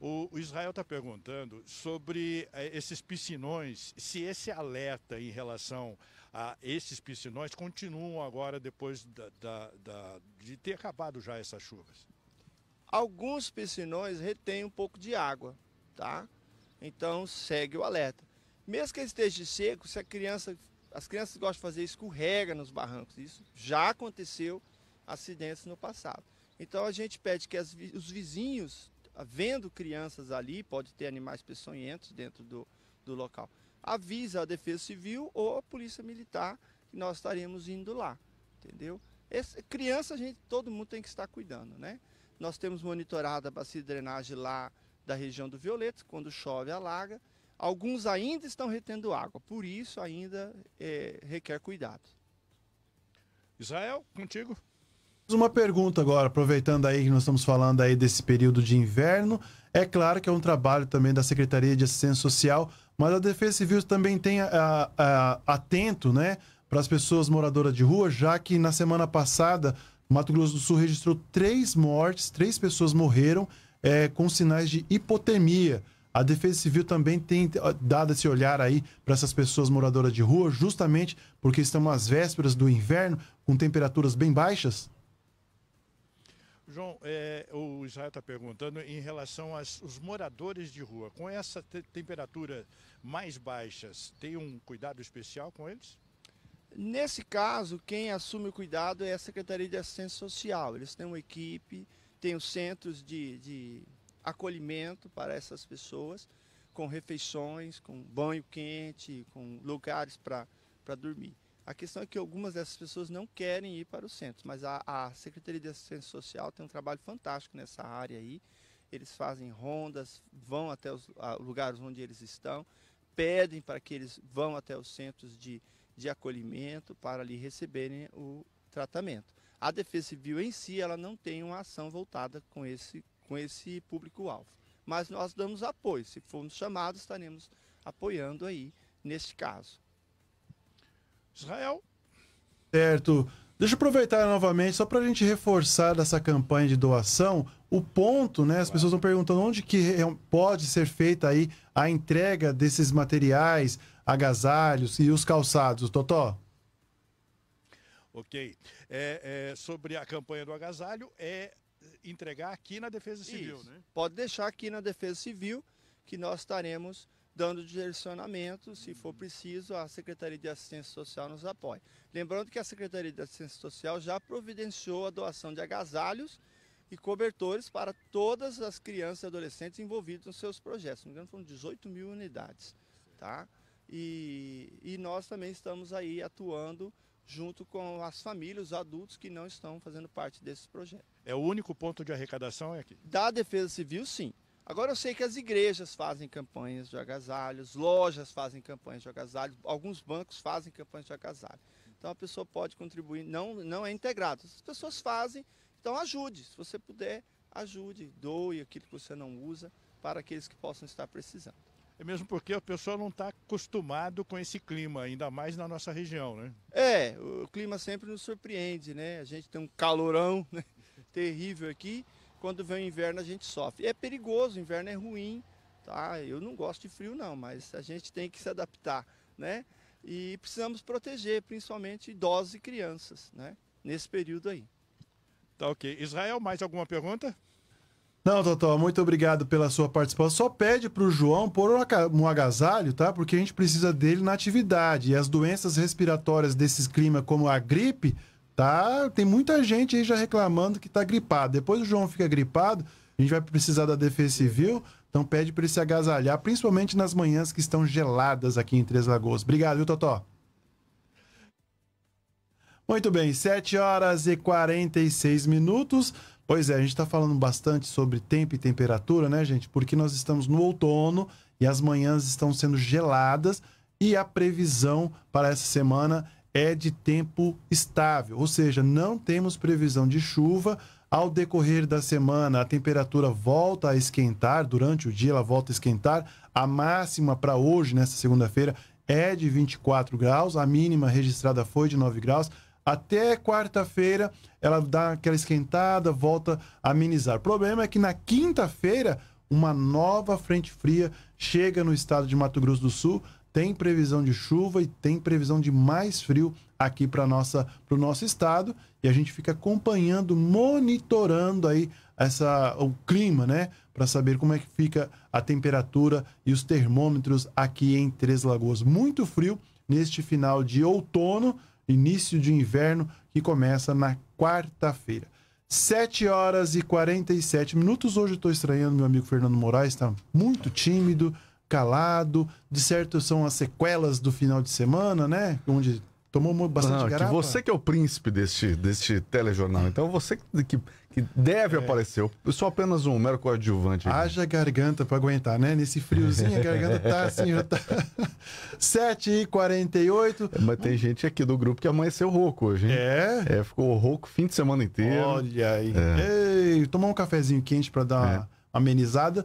S5: O, Israel está perguntando sobre eh, esses piscinões, se esse alerta em relação a esses piscinões continuam agora depois da, da, da, de ter acabado já
S16: essas chuvas. Alguns piscinões retêm um pouco de água, tá? Então segue o alerta. Mesmo que ele esteja seco, se a criança, as crianças gostam de fazer escorrega nos barrancos, isso já aconteceu acidentes no passado. Então a gente pede que as, os vizinhos vendo crianças ali, pode ter animais peçonhentos dentro do, do local. Avisa a Defesa Civil ou a Polícia Militar que nós estaremos indo lá, entendeu? Esse, criança, a gente, todo mundo tem que estar cuidando, né? Nós temos monitorado a bacia de drenagem lá da região do Violeta, quando chove alaga. Alguns ainda estão retendo água, por isso ainda é, requer cuidado.
S2: Israel, contigo uma pergunta agora, aproveitando aí que nós estamos falando aí desse período de inverno. É claro que é um trabalho também da Secretaria de Assistência Social, mas a Defesa Civil também tem a, ah, a, ah, atento, né, para as pessoas moradoras de rua, já que na semana passada Mato Grosso do Sul registrou três mortes, três pessoas morreram é, com sinais de hipotermia. A Defesa Civil também tem ah, dado esse olhar aí para essas pessoas moradoras de rua, justamente porque estamos às vésperas do inverno, com temperaturas bem baixas?
S5: João, é, o Israel está perguntando em relação aos moradores de rua. Com essa te temperatura mais baixas, tem um cuidado especial com eles?
S16: Nesse caso, quem assume o cuidado é a Secretaria de Assistência Social. Eles têm uma equipe, têm os centros de, de acolhimento para essas pessoas, com refeições, com banho quente, com lugares para dormir. A questão é que algumas dessas pessoas não querem ir para os centros, mas a, a Secretaria de Assistência Social tem um trabalho fantástico nessa área aí. Eles fazem rondas, vão até os a, lugares onde eles estão, pedem para que eles vão até os centros de, de acolhimento para ali receberem o tratamento. A Defesa Civil em si, ela não tem uma ação voltada com esse, com esse público-alvo. Mas nós damos apoio, se formos chamados, estaremos apoiando aí neste caso. Israel.
S2: Certo. Deixa eu aproveitar novamente, só para a gente reforçar dessa campanha de doação, o ponto, né? As pessoas estão perguntando onde que é pode ser feita aí a entrega desses materiais, agasalhos e os calçados. Totó?
S5: Ok. É, é, sobre a campanha do agasalho,
S16: é entregar aqui na Defesa Civil, Isso. né? Pode deixar aqui na Defesa Civil, que nós estaremos dando direcionamento, se for preciso, a Secretaria de Assistência Social nos apoia. Lembrando que a Secretaria de Assistência Social já providenciou a doação de agasalhos e cobertores para todas as crianças e adolescentes envolvidos nos seus projetos. No engano, foram 18 mil unidades. Tá? E, e nós também estamos aí atuando junto com as famílias, os adultos que não estão fazendo parte desses projetos. É o único ponto de arrecadação é aqui? Da Defesa Civil, sim. Agora eu sei que as igrejas fazem campanhas de agasalhos, lojas fazem campanhas de agasalhos, alguns bancos fazem campanhas de agasalho. Então a pessoa pode contribuir, não, não é integrado. As pessoas fazem, então ajude. Se você puder, ajude, doe aquilo que você não usa para aqueles que possam estar precisando.
S5: É mesmo porque a pessoa não está acostumado com esse clima, ainda mais na nossa região,
S16: né? É, o clima sempre nos surpreende, né? A gente tem um calorão né? terrível aqui quando vem o inverno a gente sofre. é perigoso, o inverno é ruim, tá? Eu não gosto de frio não, mas a gente tem que se adaptar, né? E precisamos proteger, principalmente idosos e crianças, né? Nesse período aí. Tá ok. Israel, mais alguma pergunta?
S2: Não, Totó, muito obrigado pela sua participação. Só pede para o João pôr um agasalho, tá? Porque a gente precisa dele na atividade. E as doenças respiratórias desses clima, como a gripe, Tá, tem muita gente aí já reclamando que tá gripado. Depois o João fica gripado, a gente vai precisar da Defesa Civil, então pede para ele se agasalhar, principalmente nas manhãs que estão geladas aqui em Três Lagoas. Obrigado, viu, Totó? Muito bem, 7 horas e 46 minutos. Pois é, a gente está falando bastante sobre tempo e temperatura, né, gente? Porque nós estamos no outono e as manhãs estão sendo geladas e a previsão para essa semana é de tempo estável, ou seja, não temos previsão de chuva. Ao decorrer da semana, a temperatura volta a esquentar, durante o dia ela volta a esquentar. A máxima para hoje, nesta segunda-feira, é de 24 graus, a mínima registrada foi de 9 graus. Até quarta-feira ela dá aquela esquentada, volta a amenizar. O problema é que na quinta-feira uma nova frente fria chega no estado de Mato Grosso do Sul, tem previsão de chuva e tem previsão de mais frio aqui para nossa para o nosso estado e a gente fica acompanhando, monitorando aí essa o clima, né, para saber como é que fica a temperatura e os termômetros aqui em Três Lagoas. Muito frio neste final de outono, início de inverno que começa na quarta-feira. 7 horas e 47 minutos. Hoje eu estou estranhando meu amigo Fernando Moraes, está muito tímido calado. De certo, são as sequelas do final de semana, né? Onde tomou bastante Não, é garapa. Que você
S6: que é o príncipe deste, deste telejornal. Então, você que, que, deve é. aparecer. Eu sou apenas um mero coadjuvante. Aqui.
S2: Haja garganta para aguentar, né? Nesse friozinho, a garganta tá assim, já
S6: tá... 7h48. Mas tem gente aqui do grupo que amanheceu rouco hoje, hein? É? É, ficou rouco fim de semana inteiro. Olha aí.
S2: É. Ei, tomar um cafezinho quente para dar... É. Uma amenizada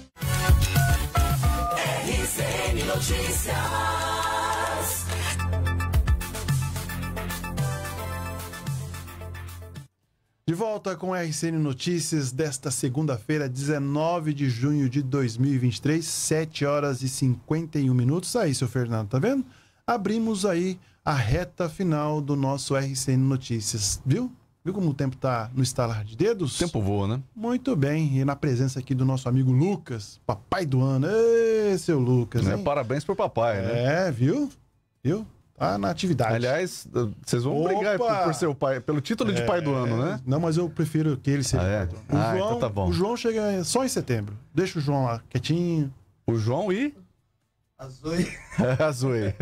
S1: Notícias.
S2: De volta com RCN Notícias desta segunda-feira, 19 de junho de 2023, 7 horas e 51 minutos. Aí, seu Fernando, tá vendo? Abrimos aí a reta final do nosso RCN Notícias, viu? Viu como o tempo está no estalar de dedos? O tempo voa, né? Muito bem. E na presença aqui do nosso amigo Lucas, papai do ano. Ê, seu Lucas. É, parabéns pro papai, né? É, viu? Viu? Tá na atividade. Aliás, vocês vão Opa! brigar por, por seu
S6: pai, pelo título é, de pai do
S2: é, ano, né? Não, mas eu prefiro que ele seja. Ah, é? o ah, então João, então tá bom. O João chega só em setembro. Deixa o João lá quietinho. O João e. Azui. Azui.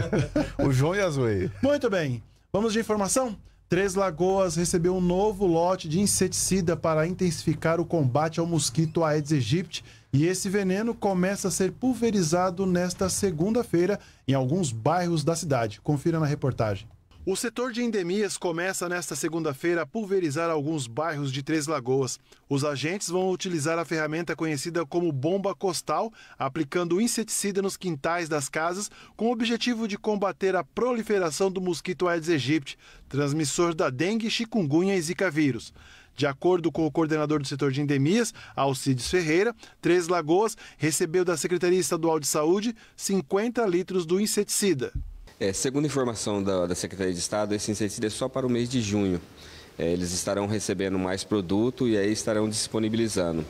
S2: o João e Azui. Muito bem. Vamos de informação? Três Lagoas recebeu um novo lote de inseticida para intensificar o combate ao mosquito Aedes aegypti e esse veneno começa a ser pulverizado nesta segunda-feira em alguns bairros da cidade. Confira na reportagem. O setor de endemias começa nesta segunda-feira a pulverizar alguns bairros de Três Lagoas. Os agentes vão utilizar a ferramenta conhecida como bomba costal, aplicando inseticida nos quintais das casas com o objetivo de combater a proliferação do mosquito Aedes aegypti, transmissor da dengue, chikungunya e zika vírus. De acordo com o coordenador do setor de endemias, Alcides Ferreira, Três Lagoas recebeu da Secretaria Estadual de Saúde 50 litros do inseticida.
S8: É, segundo informação da, da, Secretaria de Estado, esse incentivo é só para o mês de junho. É, eles estarão recebendo mais produto e aí estarão disponibilizando.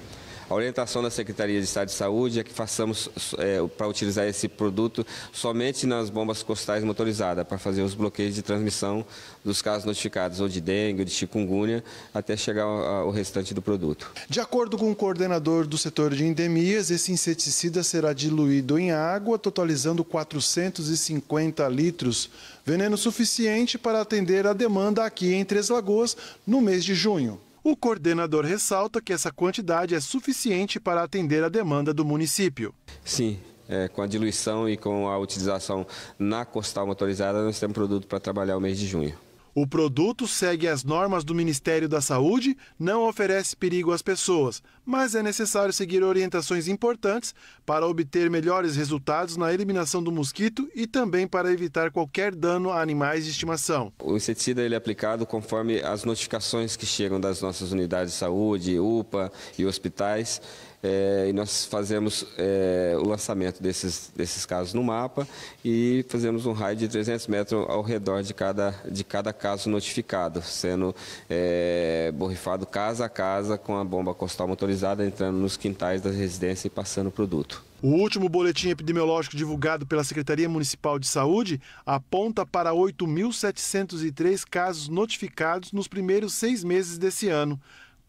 S8: A orientação da Secretaria de Estado de Saúde é que façamos é, para utilizar esse produto somente nas bombas costais motorizadas, para fazer os bloqueios de transmissão dos casos notificados, ou de dengue, ou de chikungunya, até chegar ao restante do produto. De acordo com
S2: o coordenador do setor de endemias, esse inseticida será diluído em água, totalizando 450 litros, veneno suficiente para atender a demanda aqui em Três Lagoas no mês de junho. O coordenador ressalta que essa quantidade
S8: é suficiente para atender a demanda do município. Sim, é, com a diluição e com a utilização na costal motorizada, nós temos produto para trabalhar o mês de junho. O
S2: produto segue as normas do Ministério da Saúde, não oferece perigo às pessoas, mas é necessário seguir orientações importantes para obter melhores resultados na eliminação do mosquito e também para evitar qualquer dano a animais de estimação.
S8: O inseticida ele é aplicado conforme as notificações que chegam das nossas unidades de saúde, UPA e hospitais. É, e nós fazemos é, o lançamento desses, desses casos no mapa e fazemos um raio de 300 metros ao redor de cada, de cada caso notificado, sendo é, borrifado casa a casa com a bomba costal motorizada entrando nos quintais da residência e passando o produto.
S2: O último boletim epidemiológico divulgado pela Secretaria Municipal de Saúde aponta para 8.703 casos notificados nos primeiros seis meses desse ano.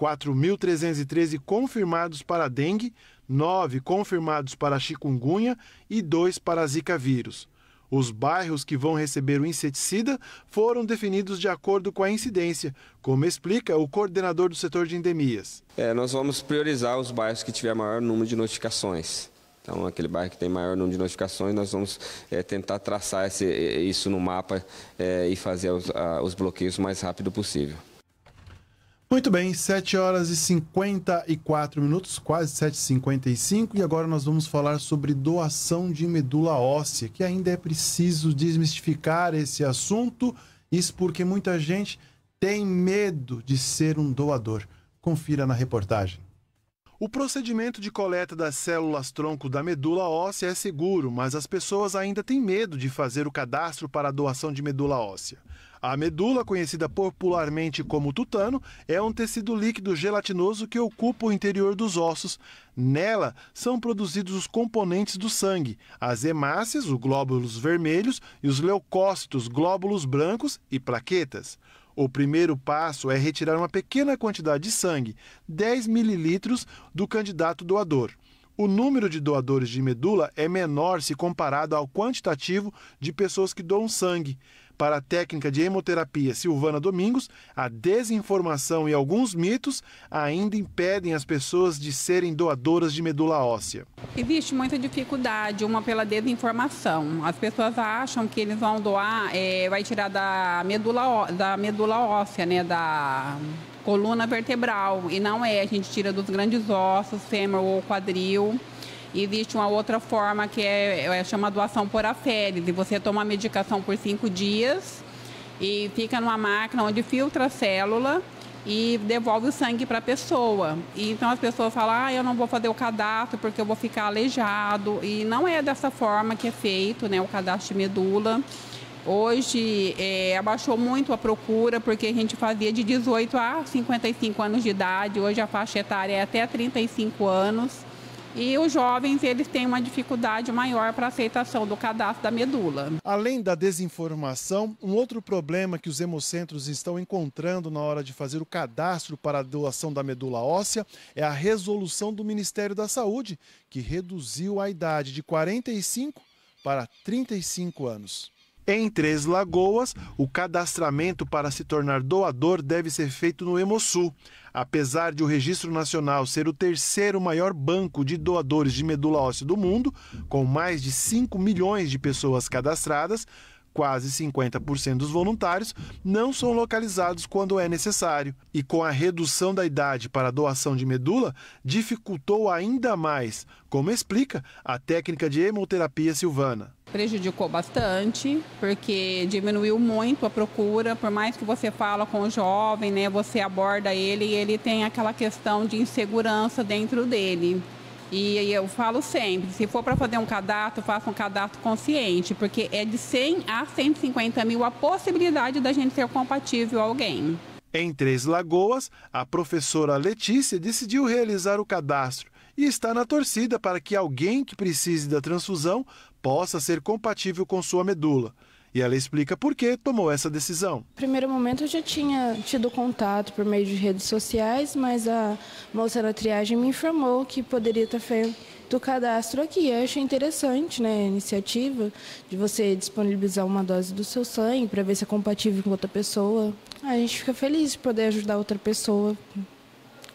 S2: 4.313 confirmados para dengue, 9 confirmados para chikungunya e 2 para zika vírus. Os bairros que vão receber o inseticida foram definidos de acordo com a incidência, como explica o coordenador do setor de endemias.
S8: É, nós vamos priorizar os bairros que tiver maior número de notificações. Então, aquele bairro que tem maior número de notificações, nós vamos é, tentar traçar esse, isso no mapa é, e fazer os, a, os bloqueios o mais rápido possível.
S2: Muito bem, 7 horas e 54 minutos, quase 7h55, e agora nós vamos falar sobre doação de medula óssea, que ainda é preciso desmistificar esse assunto, isso porque muita gente tem medo de ser um doador. Confira na reportagem. O procedimento de coleta das células tronco da medula óssea é seguro, mas as pessoas ainda têm medo de fazer o cadastro para a doação de medula óssea. A medula, conhecida popularmente como tutano, é um tecido líquido gelatinoso que ocupa o interior dos ossos. Nela são produzidos os componentes do sangue, as hemácias, os glóbulos vermelhos, e os leucócitos, glóbulos brancos e plaquetas. O primeiro passo é retirar uma pequena quantidade de sangue, 10 mililitros, do candidato doador. O número de doadores de medula é menor se comparado ao quantitativo de pessoas que doam sangue para a técnica de hemoterapia Silvana Domingos, a desinformação e alguns mitos ainda impedem as pessoas de serem doadoras de medula óssea.
S17: Existe muita dificuldade, uma pela desinformação. As pessoas acham que eles vão doar, é, vai tirar da medula, da medula óssea, né, da coluna vertebral, e não é, a gente tira dos grandes ossos, fêmur ou quadril. Existe uma outra forma que é, é chama doação por e Você toma a medicação por cinco dias e fica numa máquina onde filtra a célula e devolve o sangue para a pessoa. E então as pessoas falam: "Ah, eu não vou fazer o cadastro porque eu vou ficar aleijado". E não é dessa forma que é feito, né, o cadastro de medula. Hoje é, abaixou muito a procura, porque a gente fazia de 18 a 55 anos de idade, hoje a faixa etária é até 35 anos e os jovens eles têm uma dificuldade maior para a aceitação do
S2: cadastro da medula. Além da desinformação, um outro problema que os hemocentros estão encontrando na hora de fazer o cadastro para a doação da medula óssea é a resolução do Ministério da Saúde, que reduziu a idade de 45 para 35 anos. Em Três Lagoas, o cadastramento para se tornar doador deve ser feito no Hemosul. Apesar de o Registro Nacional ser o terceiro maior banco de doadores de medula óssea do mundo, com mais de 5 milhões de pessoas cadastradas, quase 50% dos voluntários, não são localizados quando é necessário. E com a redução da idade para a doação de medula, dificultou ainda mais, como explica a técnica de hemoterapia silvana.
S17: Prejudicou bastante, porque diminuiu muito a procura, por mais que você fala com o jovem, né, você aborda ele e ele tem aquela questão de insegurança dentro dele. E, eu falo sempre, se for para fazer um cadastro, faça um cadastro consciente, porque é de 100 a 150 mil a possibilidade da gente ser compatível
S2: a alguém. Em Três Lagoas, a professora Letícia decidiu realizar o cadastro e está na torcida para que alguém que precise da transfusão possa ser compatível com sua medula. E ela explica por que tomou essa decisão. No
S11: primeiro momento eu já
S3: tinha tido contato por meio de redes sociais, mas a moça da triagem me informou que poderia estar feito do cadastro aqui. Eu achei interessante né, a iniciativa de você disponibilizar uma dose do seu sangue para ver se é compatível com outra pessoa. A gente fica feliz de poder ajudar outra pessoa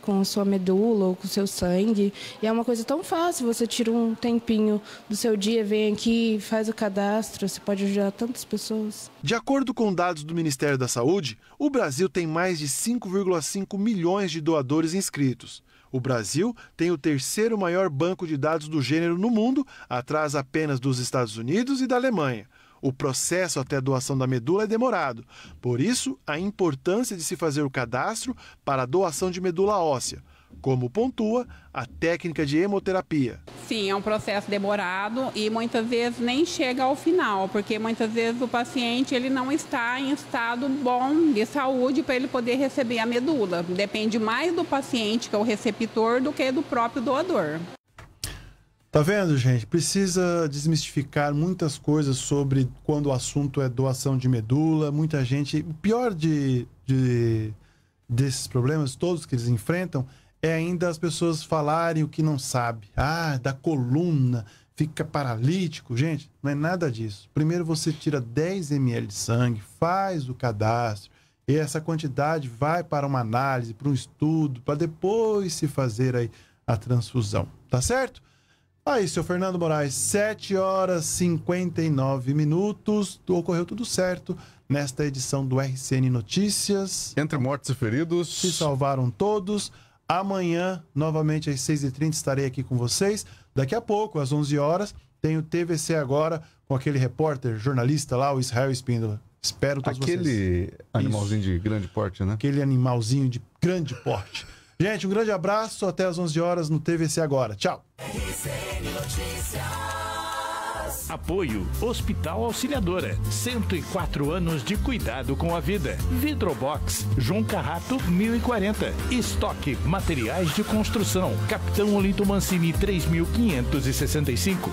S3: com a sua medula ou com o seu sangue. E é uma coisa tão fácil, você tira um tempinho do seu dia, vem aqui, faz o cadastro, você pode ajudar tantas pessoas.
S2: De acordo com dados do Ministério da Saúde, o Brasil tem mais de 5,5 milhões de doadores inscritos. O Brasil tem o terceiro maior banco de dados do gênero no mundo, atrás apenas dos Estados Unidos e da Alemanha. O processo até a doação da medula é demorado, por isso a importância de se fazer o cadastro para a doação de medula óssea, como pontua a técnica de hemoterapia.
S17: Sim, é um processo demorado e muitas vezes nem chega ao final, porque muitas vezes o paciente ele não está em estado bom de saúde para ele poder receber a medula. Depende mais do paciente que é o receptor do que do próprio doador.
S2: Tá vendo, gente? Precisa desmistificar muitas coisas sobre quando o assunto é doação de medula. Muita gente. O pior de, de desses problemas todos que eles enfrentam é ainda as pessoas falarem o que não sabe. Ah, da coluna, fica paralítico. Gente, não é nada disso. Primeiro você tira 10 ml de sangue, faz o cadastro, e essa quantidade vai para uma análise, para um estudo, para depois se fazer aí a transfusão. Tá certo? Aí, seu Fernando Moraes, 7 horas 59 minutos. Ocorreu tudo certo nesta edição do RCN Notícias. Entre mortos e feridos. Se salvaram todos. Amanhã, novamente às 6h30, estarei aqui com vocês. Daqui a pouco, às 11 horas, tem o TVC agora com aquele repórter, jornalista lá, o Israel Espíndola.
S6: Espero todos aquele vocês. Aquele animalzinho Isso. de
S2: grande porte, né? Aquele animalzinho de grande porte. Gente, um grande abraço. Até às 11 horas no TVC Agora. Tchau.
S1: Apoio
S5: Hospital Auxiliadora. 104 anos de cuidado com a vida. Vidrobox, João Carrato 1040. Estoque Materiais de Construção. Capitão Olinto Mancini 3565.